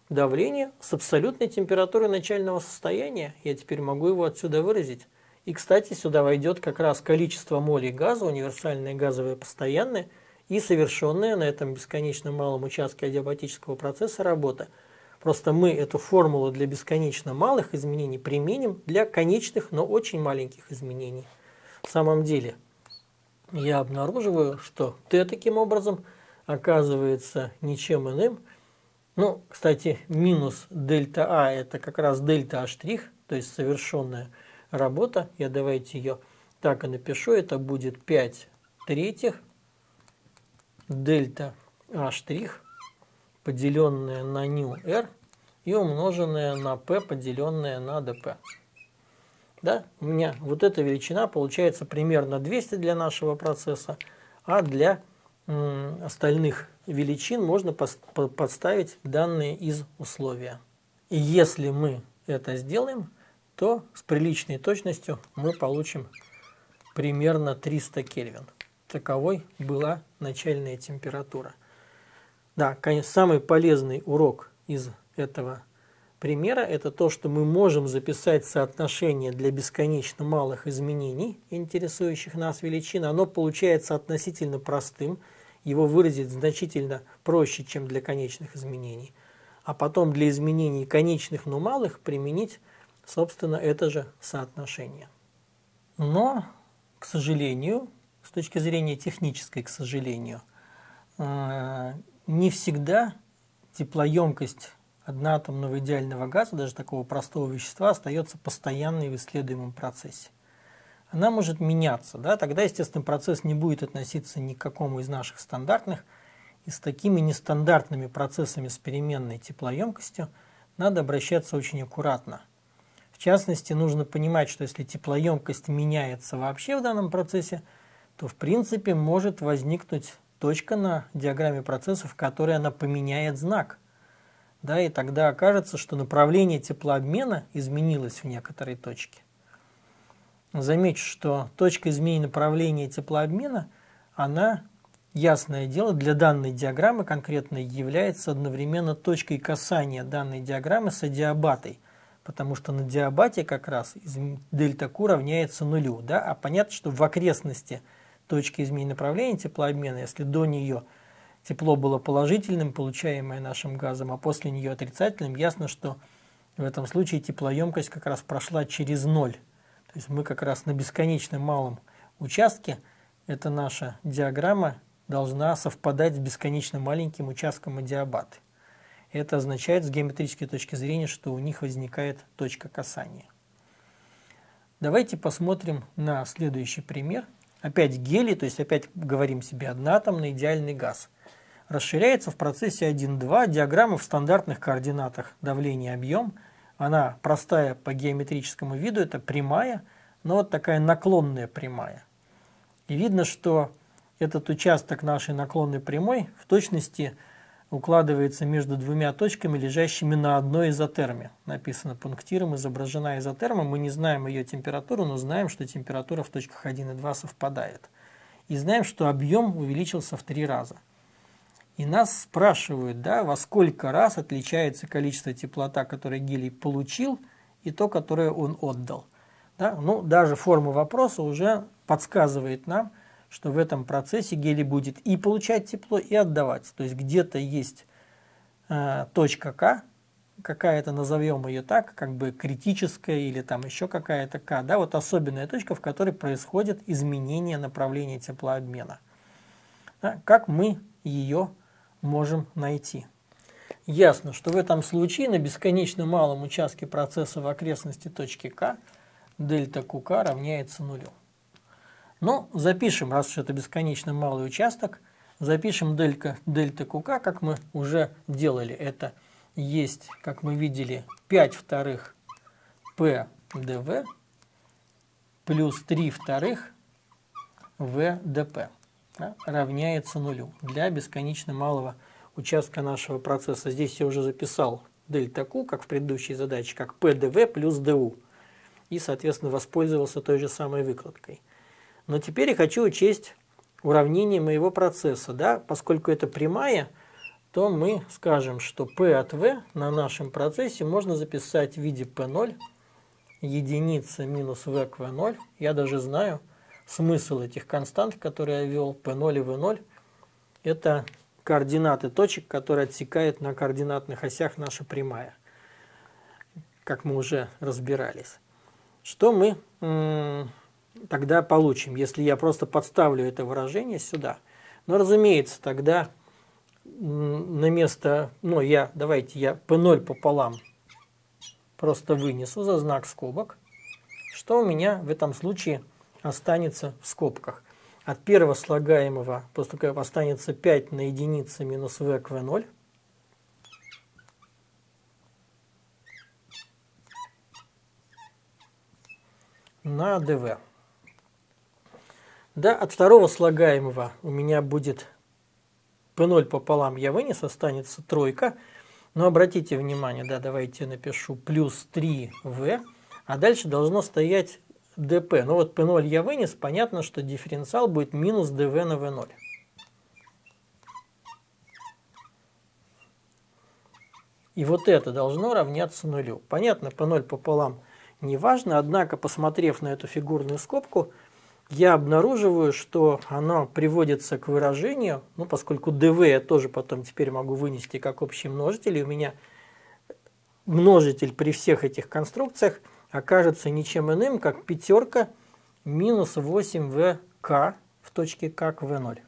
давление с абсолютной температурой начального состояния, я теперь могу его отсюда выразить. И, кстати, сюда войдет как раз количество молей газа, универсальные газовые постоянные, и совершенная на этом бесконечно малом участке адиабатического процесса работа. Просто мы эту формулу для бесконечно малых изменений применим для конечных, но очень маленьких изменений. В самом деле, я обнаруживаю, что Т таким образом оказывается ничем иным, ну, кстати, минус дельта А – это как раз дельта А штрих, то есть совершенная работа. Я давайте ее так и напишу. Это будет 5 третьих дельта А штрих, поделенное на ню Р и умноженное на P, поделенное на dp. Да? У меня вот эта величина получается примерно 200 для нашего процесса, а для остальных величин можно подставить данные из условия. И если мы это сделаем, то с приличной точностью мы получим примерно 300 Кельвин. Таковой была начальная температура. Да, конечно, самый полезный урок из этого примера – это то, что мы можем записать соотношение для бесконечно малых изменений, интересующих нас величин. Оно получается относительно простым – его выразить значительно проще, чем для конечных изменений. А потом для изменений конечных, но малых применить, собственно, это же соотношение. Но, к сожалению, с точки зрения технической, к сожалению, э, не всегда теплоемкость одноатомного идеального газа, даже такого простого вещества, остается постоянной в исследуемом процессе она может меняться. Да? Тогда, естественно, процесс не будет относиться ни к какому из наших стандартных. И с такими нестандартными процессами с переменной теплоемкостью надо обращаться очень аккуратно. В частности, нужно понимать, что если теплоемкость меняется вообще в данном процессе, то в принципе может возникнуть точка на диаграмме процесса, в которой она поменяет знак. Да, и тогда окажется, что направление теплообмена изменилось в некоторой точке. Замечу, что точка изменения направления теплообмена, она, ясное дело, для данной диаграммы конкретно является одновременно точкой касания данной диаграммы с адиабатой, потому что на диабате как раз дельта Q равняется нулю. Да? А понятно, что в окрестности точки изменения направления теплообмена, если до нее тепло было положительным, получаемое нашим газом, а после нее отрицательным, ясно, что в этом случае теплоемкость как раз прошла через ноль. То есть мы как раз на бесконечно малом участке, эта наша диаграмма должна совпадать с бесконечно маленьким участком адиабаты. Это означает с геометрической точки зрения, что у них возникает точка касания. Давайте посмотрим на следующий пример. Опять гелий, то есть опять говорим себе одноатомный идеальный газ. Расширяется в процессе 1,2 диаграмма в стандартных координатах давление объем – она простая по геометрическому виду, это прямая, но вот такая наклонная прямая. И видно, что этот участок нашей наклонной прямой в точности укладывается между двумя точками, лежащими на одной изотерме. Написано пунктиром, изображена изотерма. Мы не знаем ее температуру, но знаем, что температура в точках 1 и 2 совпадает. И знаем, что объем увеличился в три раза. И нас спрашивают, да, во сколько раз отличается количество теплота, которое гелий получил, и то, которое он отдал. Да? Ну, даже форма вопроса уже подсказывает нам, что в этом процессе гелий будет и получать тепло, и отдавать. То есть где-то есть э, точка К, какая-то, назовем ее так, как бы критическая или там еще какая-то К, да, вот особенная точка, в которой происходит изменение направления теплообмена. Да? Как мы ее можем найти. Ясно, что в этом случае на бесконечно малом участке процесса в окрестности точки К дельта QK равняется нулю. Но ну, запишем, раз уж это бесконечно малый участок, запишем дельта, дельта QK, как мы уже делали. Это есть, как мы видели, 5 вторых P dv плюс 3 вторых v dp равняется нулю для бесконечно малого участка нашего процесса. Здесь я уже записал дельта Q, как в предыдущей задаче, как PDV плюс DU. И, соответственно, воспользовался той же самой выкладкой. Но теперь я хочу учесть уравнение моего процесса. Да? Поскольку это прямая, то мы скажем, что P от V на нашем процессе можно записать в виде P0 единица минус V к V0. Я даже знаю, что смысл этих констант, которые я ввел, P0 и V0, это координаты точек, которые отсекает на координатных осях наша прямая, как мы уже разбирались. Что мы тогда получим, если я просто подставлю это выражение сюда? Но, ну, разумеется, тогда на место, ну, я, давайте я P0 пополам просто вынесу за знак скобок, что у меня в этом случае – останется в скобках. От первого слагаемого поступка останется 5 на единице минус v к v0. на dv. Да, от второго слагаемого у меня будет p0 пополам я вынес, останется тройка. Но обратите внимание, да, давайте напишу плюс 3v, а дальше должно стоять dp. Ну вот p0 я вынес, понятно, что дифференциал будет минус dv на v0. И вот это должно равняться нулю. Понятно, p0 пополам не важно, однако, посмотрев на эту фигурную скобку, я обнаруживаю, что оно приводится к выражению, ну, поскольку dv я тоже потом теперь могу вынести как общий множитель, и у меня множитель при всех этих конструкциях – окажется ничем иным, как пятерка минус 8vk в точке k к v0.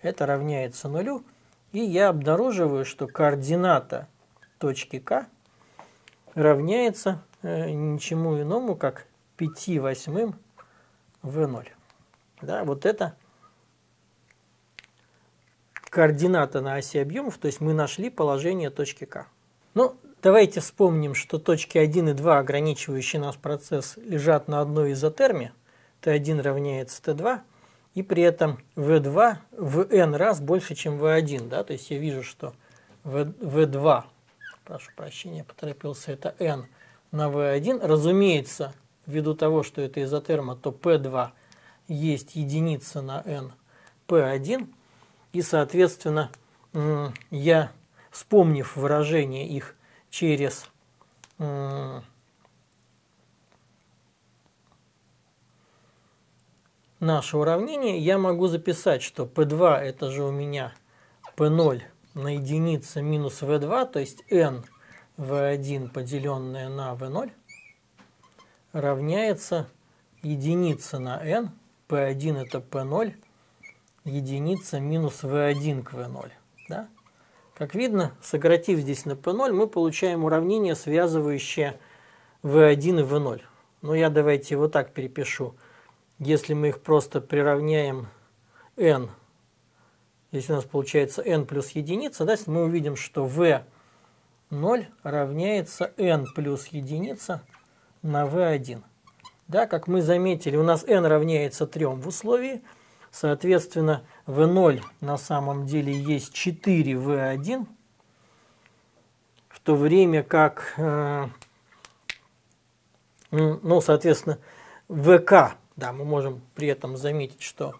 Это равняется нулю, и я обнаруживаю, что координата точки k равняется э, ничему иному, как 5 восьмым в 0 Да, вот это координата на оси объемов, то есть мы нашли положение точки К. Ну, Давайте вспомним, что точки 1 и 2, ограничивающие нас процесс, лежат на одной изотерме, t 1 равняется t 2 и при этом V2 в n раз больше, чем V1. Да? То есть я вижу, что V2, прошу прощения, поторопился, это n на V1. Разумеется, ввиду того, что это изотерма, то P2 есть единица на n P1. И, соответственно, я, вспомнив выражение их через наше уравнение, я могу записать, что P2 это же у меня P0 на единице минус V2, то есть n V1 поделенное на V0 равняется единице на n, P1 это P0, единица минус V1 к V0. Да? Как видно, сократив здесь на P0, мы получаем уравнение, связывающее V1 и V0. Но я давайте его так перепишу. Если мы их просто приравняем N, если у нас получается N плюс единица, да, мы увидим, что V0 равняется N плюс единица на V1. Да, как мы заметили, у нас N равняется 3 в условии – Соответственно, V0 на самом деле есть 4 V1, в то время как, э, ну, соответственно, vk, да, мы можем при этом заметить, что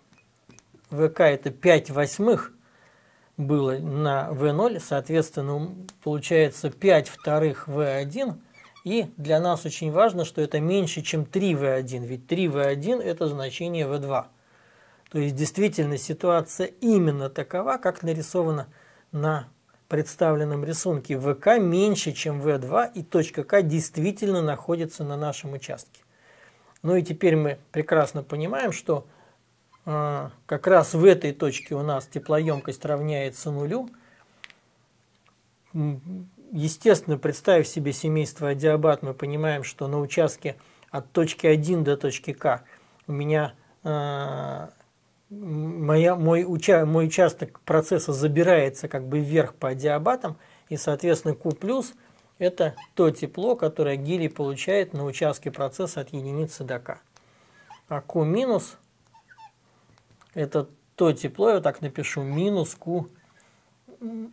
vk это 5 восьмых было на V0, соответственно, получается 5 вторых V1, и для нас очень важно, что это меньше, чем 3V1, ведь 3V1 это значение V2. То есть действительно ситуация именно такова, как нарисована на представленном рисунке. ВК меньше, чем В2, и точка К действительно находится на нашем участке. Ну и теперь мы прекрасно понимаем, что э, как раз в этой точке у нас теплоемкость равняется нулю. Естественно, представив себе семейство адиабат, мы понимаем, что на участке от точки 1 до точки К у меня э, моя, мой, уча, мой участок процесса забирается как бы вверх по диабатам, и, соответственно, Q+, это то тепло, которое гелий получает на участке процесса от единицы до К. А Q- это то тепло, я вот так напишу, минус Q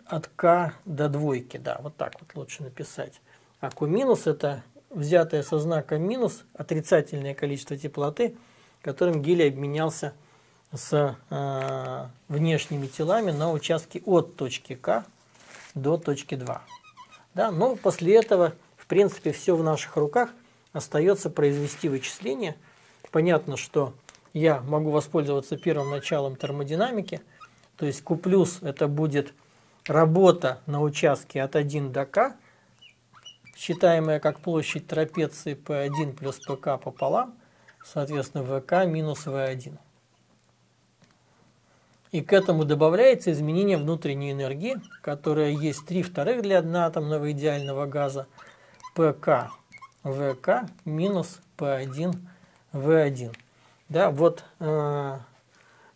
от К до двойки, да, вот так вот лучше написать. А Q- это взятое со знаком минус отрицательное количество теплоты, которым гелий обменялся с э, внешними телами на участке от точки К до точки 2. Да, но после этого, в принципе, все в наших руках. Остается произвести вычисление. Понятно, что я могу воспользоваться первым началом термодинамики. То есть Q плюс это будет работа на участке от 1 до К, считаемая как площадь трапеции P1 плюс PK пополам, соответственно, ВК минус V 1 и к этому добавляется изменение внутренней энергии, которая есть три вторых для одноатомного идеального газа ПК ВК минус п 1 в 1 Да, вот э,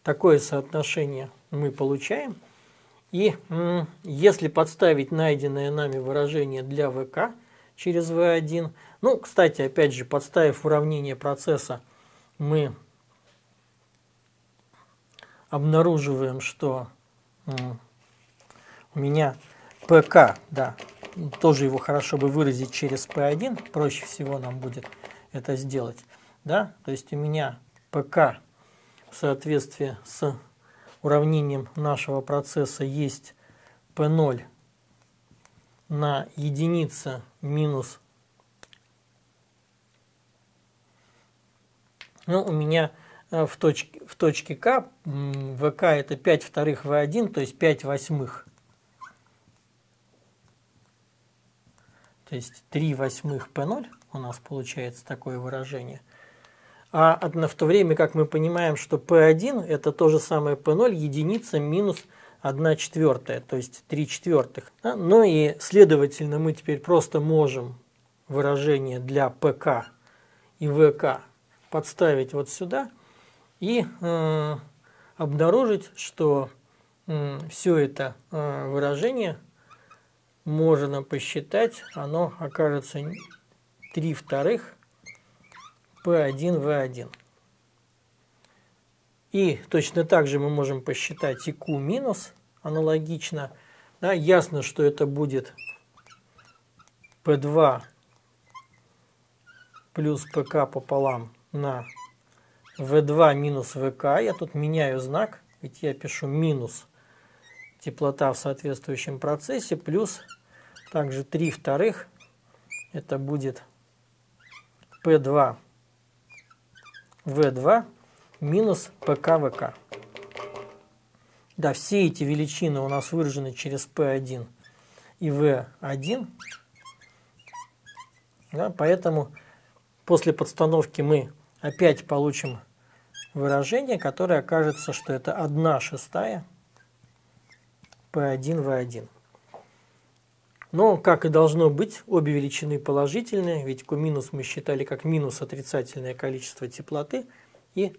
такое соотношение мы получаем. И э, если подставить найденное нами выражение для ВК через в 1 ну, кстати, опять же, подставив уравнение процесса, мы обнаруживаем, что у меня ПК, да, тоже его хорошо бы выразить через P1, проще всего нам будет это сделать, да, то есть у меня ПК в соответствии с уравнением нашего процесса есть P0 на единица минус, ну, у меня Э, в точке, в точке К, ВК это 5 вторых В1, то есть 5 восьмых. То есть 3 восьмых п 0 у нас получается такое выражение. А в то время как мы понимаем, что P1 это то же самое P0, единица минус 1 четвертая, то есть 3 четвертых. Да? Ну и, следовательно, мы теперь просто можем выражение для ПК и ВК подставить вот сюда – и э, обнаружить, что все это э, выражение можно посчитать, оно окажется 3 вторых P1 V1. И точно так же мы можем посчитать и Q минус аналогично. Да, ясно, что это будет P2 плюс ПК пополам на V2 минус VK, я тут меняю знак, ведь я пишу минус теплота в соответствующем процессе, плюс также 3 вторых, это будет P2 V2 минус ПКВК. Да, все эти величины у нас выражены через P1 и V1. Да, поэтому после подстановки мы опять получим выражение, которое окажется, что это 1 шестая P1, V1. Но, как и должно быть, обе величины положительные, ведь Q- мы считали как минус отрицательное количество теплоты, и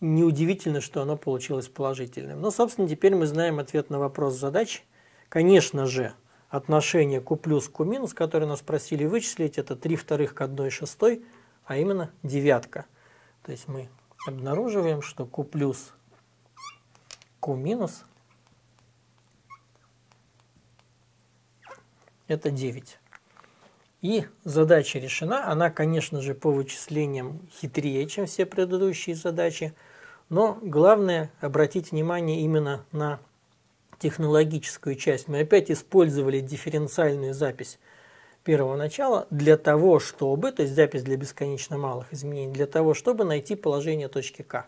неудивительно, что оно получилось положительным. Но, собственно, теперь мы знаем ответ на вопрос задачи. Конечно же, отношение Q плюс Q минус, которое нас просили вычислить, это 3 вторых к 1 шестой – а именно девятка. То есть мы обнаруживаем, что Q плюс Q минус это 9. И задача решена. Она, конечно же, по вычислениям хитрее, чем все предыдущие задачи. Но главное обратить внимание именно на технологическую часть. Мы опять использовали дифференциальную запись первого начала для того, чтобы, то есть запись для бесконечно малых изменений, для того, чтобы найти положение точки К.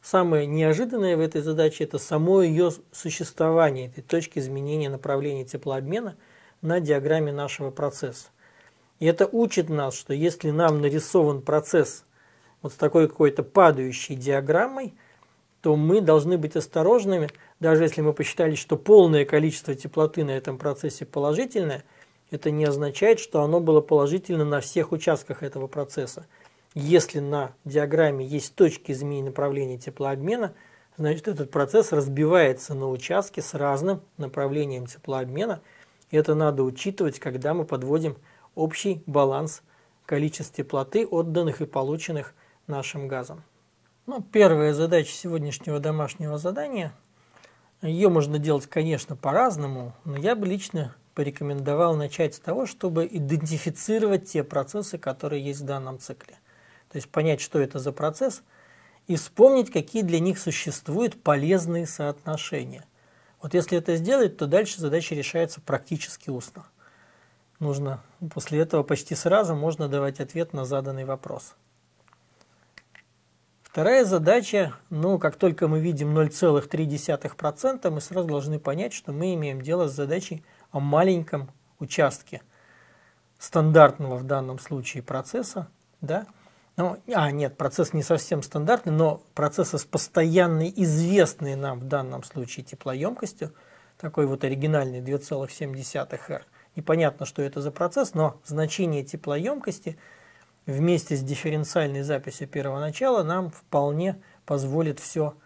Самое неожиданное в этой задаче – это само ее существование, этой точки изменения направления теплообмена на диаграмме нашего процесса. И это учит нас, что если нам нарисован процесс вот с такой какой-то падающей диаграммой, то мы должны быть осторожными, даже если мы посчитали, что полное количество теплоты на этом процессе положительное – это не означает, что оно было положительно на всех участках этого процесса. Если на диаграмме есть точки изменения направления теплообмена, значит этот процесс разбивается на участки с разным направлением теплообмена. И это надо учитывать, когда мы подводим общий баланс количеств теплоты, отданных и полученных нашим газом. Ну, первая задача сегодняшнего домашнего задания. Ее можно делать, конечно, по-разному, но я бы лично порекомендовал начать с того, чтобы идентифицировать те процессы, которые есть в данном цикле. То есть понять, что это за процесс, и вспомнить, какие для них существуют полезные соотношения. Вот если это сделать, то дальше задача решается практически устно. Нужно после этого почти сразу можно давать ответ на заданный вопрос. Вторая задача, ну, как только мы видим 0,3%, мы сразу должны понять, что мы имеем дело с задачей о маленьком участке стандартного в данном случае процесса, да, ну, а, нет, процесс не совсем стандартный, но процессы с постоянной известной нам в данном случае теплоемкостью, такой вот оригинальный 2,7 R. Непонятно, что это за процесс, но значение теплоемкости вместе с дифференциальной записью первого начала нам вполне позволит все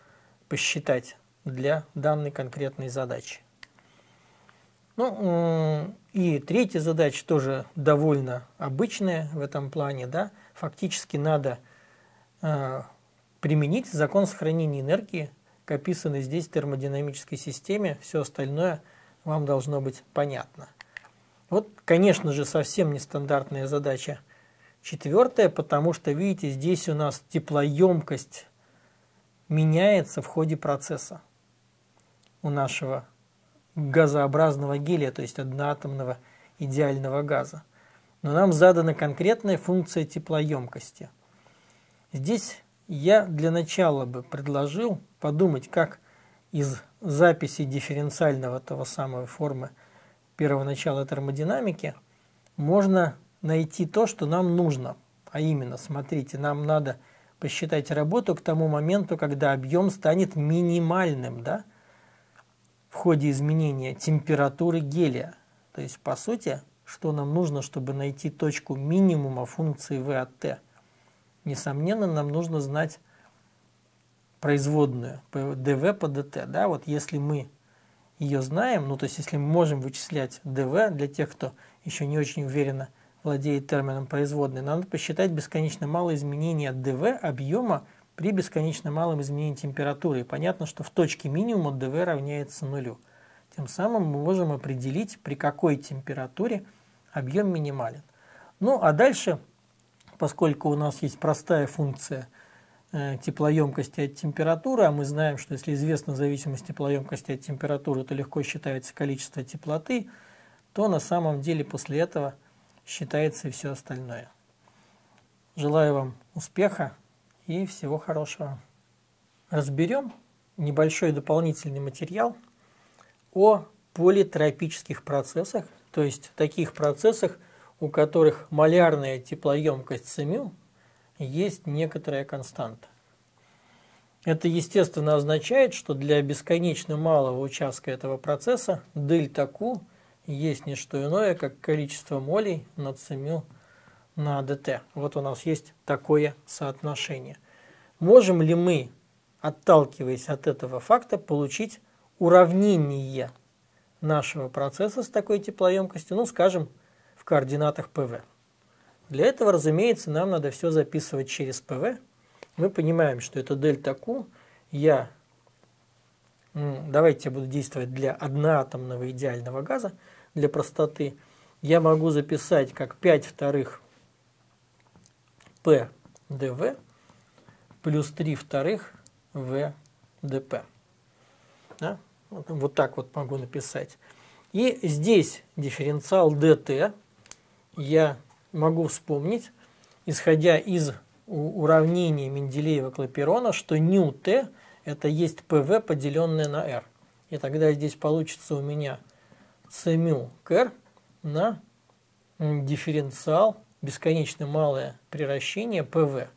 посчитать для данной конкретной задачи. Ну, и третья задача тоже довольно обычная в этом плане, да, фактически надо э, применить закон сохранения энергии к описанной здесь термодинамической системе, все остальное вам должно быть понятно. Вот, конечно же, совсем нестандартная задача четвертая, потому что, видите, здесь у нас теплоемкость меняется в ходе процесса у нашего газообразного гелия, то есть одноатомного идеального газа. Но нам задана конкретная функция теплоемкости. Здесь я для начала бы предложил подумать, как из записи дифференциального того самого формы первого начала термодинамики можно найти то, что нам нужно. А именно, смотрите, нам надо посчитать работу к тому моменту, когда объем станет минимальным, да? в ходе изменения температуры гелия. То есть, по сути, что нам нужно, чтобы найти точку минимума функции V от T? Несомненно, нам нужно знать производную dv по dt. Да? Вот если мы ее знаем, ну то есть если мы можем вычислять dv, для тех, кто еще не очень уверенно владеет термином производной, надо посчитать бесконечно мало изменение dv объема при бесконечно малом изменении температуры. И понятно, что в точке минимума ДВ равняется нулю. Тем самым мы можем определить, при какой температуре объем минимален. Ну а дальше, поскольку у нас есть простая функция э, теплоемкости от температуры, а мы знаем, что если известна зависимость теплоемкости от температуры, то легко считается количество теплоты, то на самом деле после этого считается и все остальное. Желаю вам успеха! и всего хорошего. Разберем небольшой дополнительный материал о политропических процессах, то есть таких процессах, у которых малярная теплоемкость СМЮ есть некоторая константа. Это, естественно, означает, что для бесконечно малого участка этого процесса дельта Q есть не что иное, как количество молей над СМЮ на АДТ. Вот у нас есть такое соотношение. Можем ли мы, отталкиваясь от этого факта, получить уравнение нашего процесса с такой теплоемкостью, ну, скажем, в координатах ПВ. Для этого, разумеется, нам надо все записывать через ПВ. Мы понимаем, что это дельта Q. Я, давайте я буду действовать для одноатомного идеального газа, для простоты. Я могу записать как 5 вторых P dv плюс 3 вторых в dp. Да? Вот так вот могу написать. И здесь дифференциал dt я могу вспомнить, исходя из уравнения Менделеева-Клаперона, что ню это есть pv, поделенное на r. И тогда здесь получится у меня c μ к r на дифференциал бесконечно малое приращение ПВ.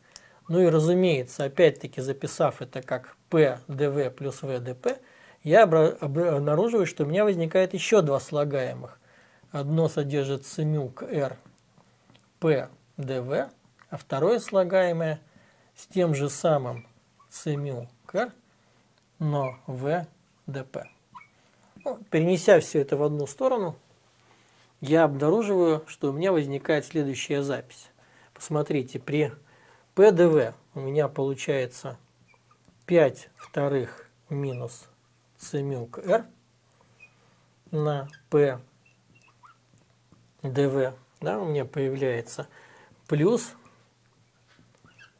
Ну и разумеется, опять-таки записав это как ПДВ плюс ВДП, я обнаруживаю, что у меня возникает еще два слагаемых. Одно содержит сымюк R ПДВ, а второе слагаемое с тем же самым цемю R, но ВДП. Ну, перенеся все это в одну сторону, я обнаруживаю, что у меня возникает следующая запись. Посмотрите, при Pdv у меня получается 5 вторых минус цемюк R на Pdv. да, у меня появляется плюс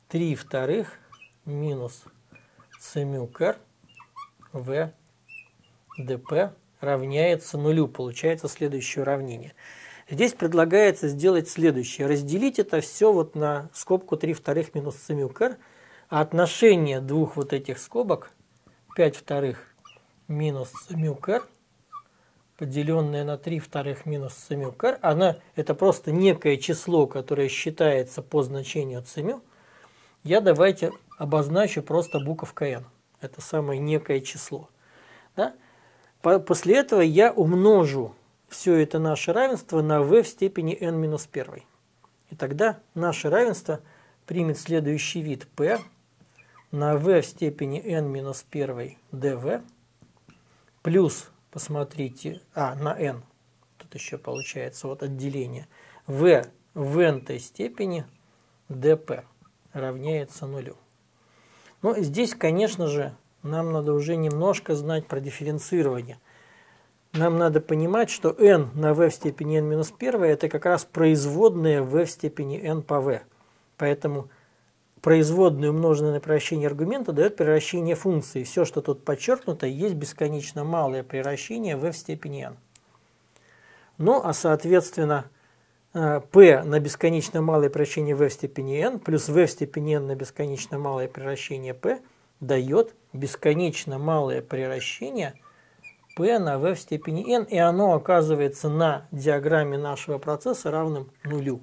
3 вторых минус цемюк R в dp равняется нулю. Получается следующее уравнение. Здесь предлагается сделать следующее. Разделить это все вот на скобку 3 вторых минус семюкр. А отношение двух вот этих скобок 5 вторых минус мю семюкр поделенное на 3 вторых минус мю семюкр, она это просто некое число, которое считается по значению мю, Я давайте обозначу просто буковкой n. Это самое некое число. Да? После этого я умножу все это наше равенство на v в степени n-1. минус И тогда наше равенство примет следующий вид p на v в степени n-1 минус dv плюс, посмотрите, а, на n, тут еще получается вот отделение, v в n-той степени dp равняется нулю. Но ну, здесь, конечно же, нам надо уже немножко знать про дифференцирование. Нам надо понимать, что n на v в степени n минус 1 это как раз производная v в степени n по v. Поэтому производную умноженное на превращение аргумента дает превращение функции. Все, что тут подчеркнуто, есть бесконечно малое превращение v в степени n. Ну, а соответственно, э, p на бесконечно малое превращение v в степени n плюс v в степени n на бесконечно малое превращение p – дает бесконечно малое приращение P на V в степени n, и оно оказывается на диаграмме нашего процесса равным нулю.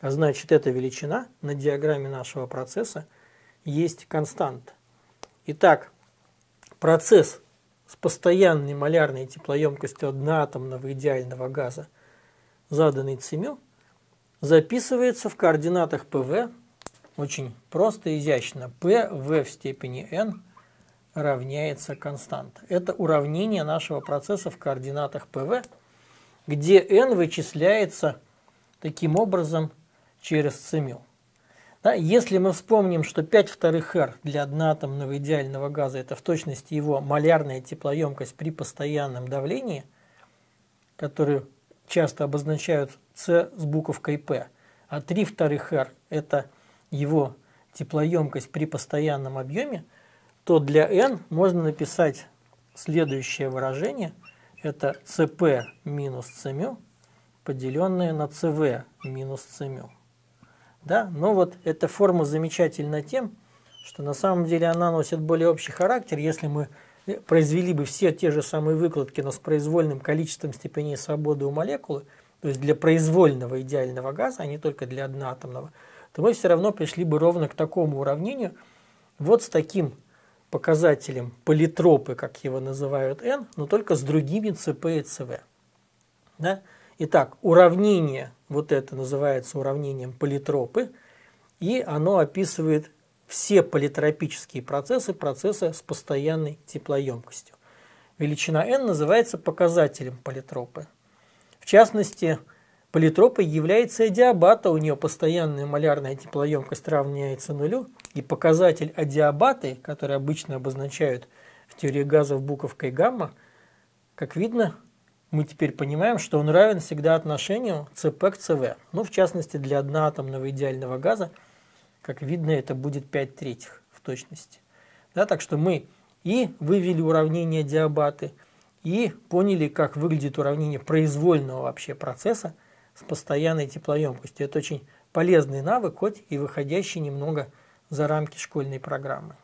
А значит, эта величина на диаграмме нашего процесса есть константа. Итак, процесс с постоянной малярной теплоемкостью одноатомного идеального газа, заданный цемю, записывается в координатах p_v очень просто и изящно. P v в степени n равняется константа. Это уравнение нашего процесса в координатах PV, где n вычисляется таким образом через цимил. Да, если мы вспомним, что 5 вторых R для одноатомного идеального газа это в точности его малярная теплоемкость при постоянном давлении, которую часто обозначают c с буковкой P, а 3 вторых R это его теплоемкость при постоянном объеме, то для n можно написать следующее выражение. Это cp минус Cm, поделенное на cv минус Cm, Да? Но ну вот эта форма замечательна тем, что на самом деле она носит более общий характер. Если мы э, произвели бы все те же самые выкладки, но с произвольным количеством степеней свободы у молекулы, то есть для произвольного идеального газа, а не только для одноатомного, то мы все равно пришли бы ровно к такому уравнению, вот с таким показателем политропы, как его называют n, но только с другими цп и цв, Да? Итак, уравнение, вот это называется уравнением политропы, и оно описывает все политропические процессы, процессы с постоянной теплоемкостью. Величина n называется показателем политропы. В частности, Политропой является адиабата, у нее постоянная малярная теплоемкость равняется нулю, и показатель адиабаты, который обычно обозначают в теории газов буковкой гамма, как видно, мы теперь понимаем, что он равен всегда отношению ЦП к ЦВ. Ну, в частности, для одноатомного идеального газа, как видно, это будет 5 третьих в точности. Да, так что мы и вывели уравнение адиабаты, и поняли, как выглядит уравнение произвольного вообще процесса – с постоянной теплоемкостью. Это очень полезный навык, хоть и выходящий немного за рамки школьной программы.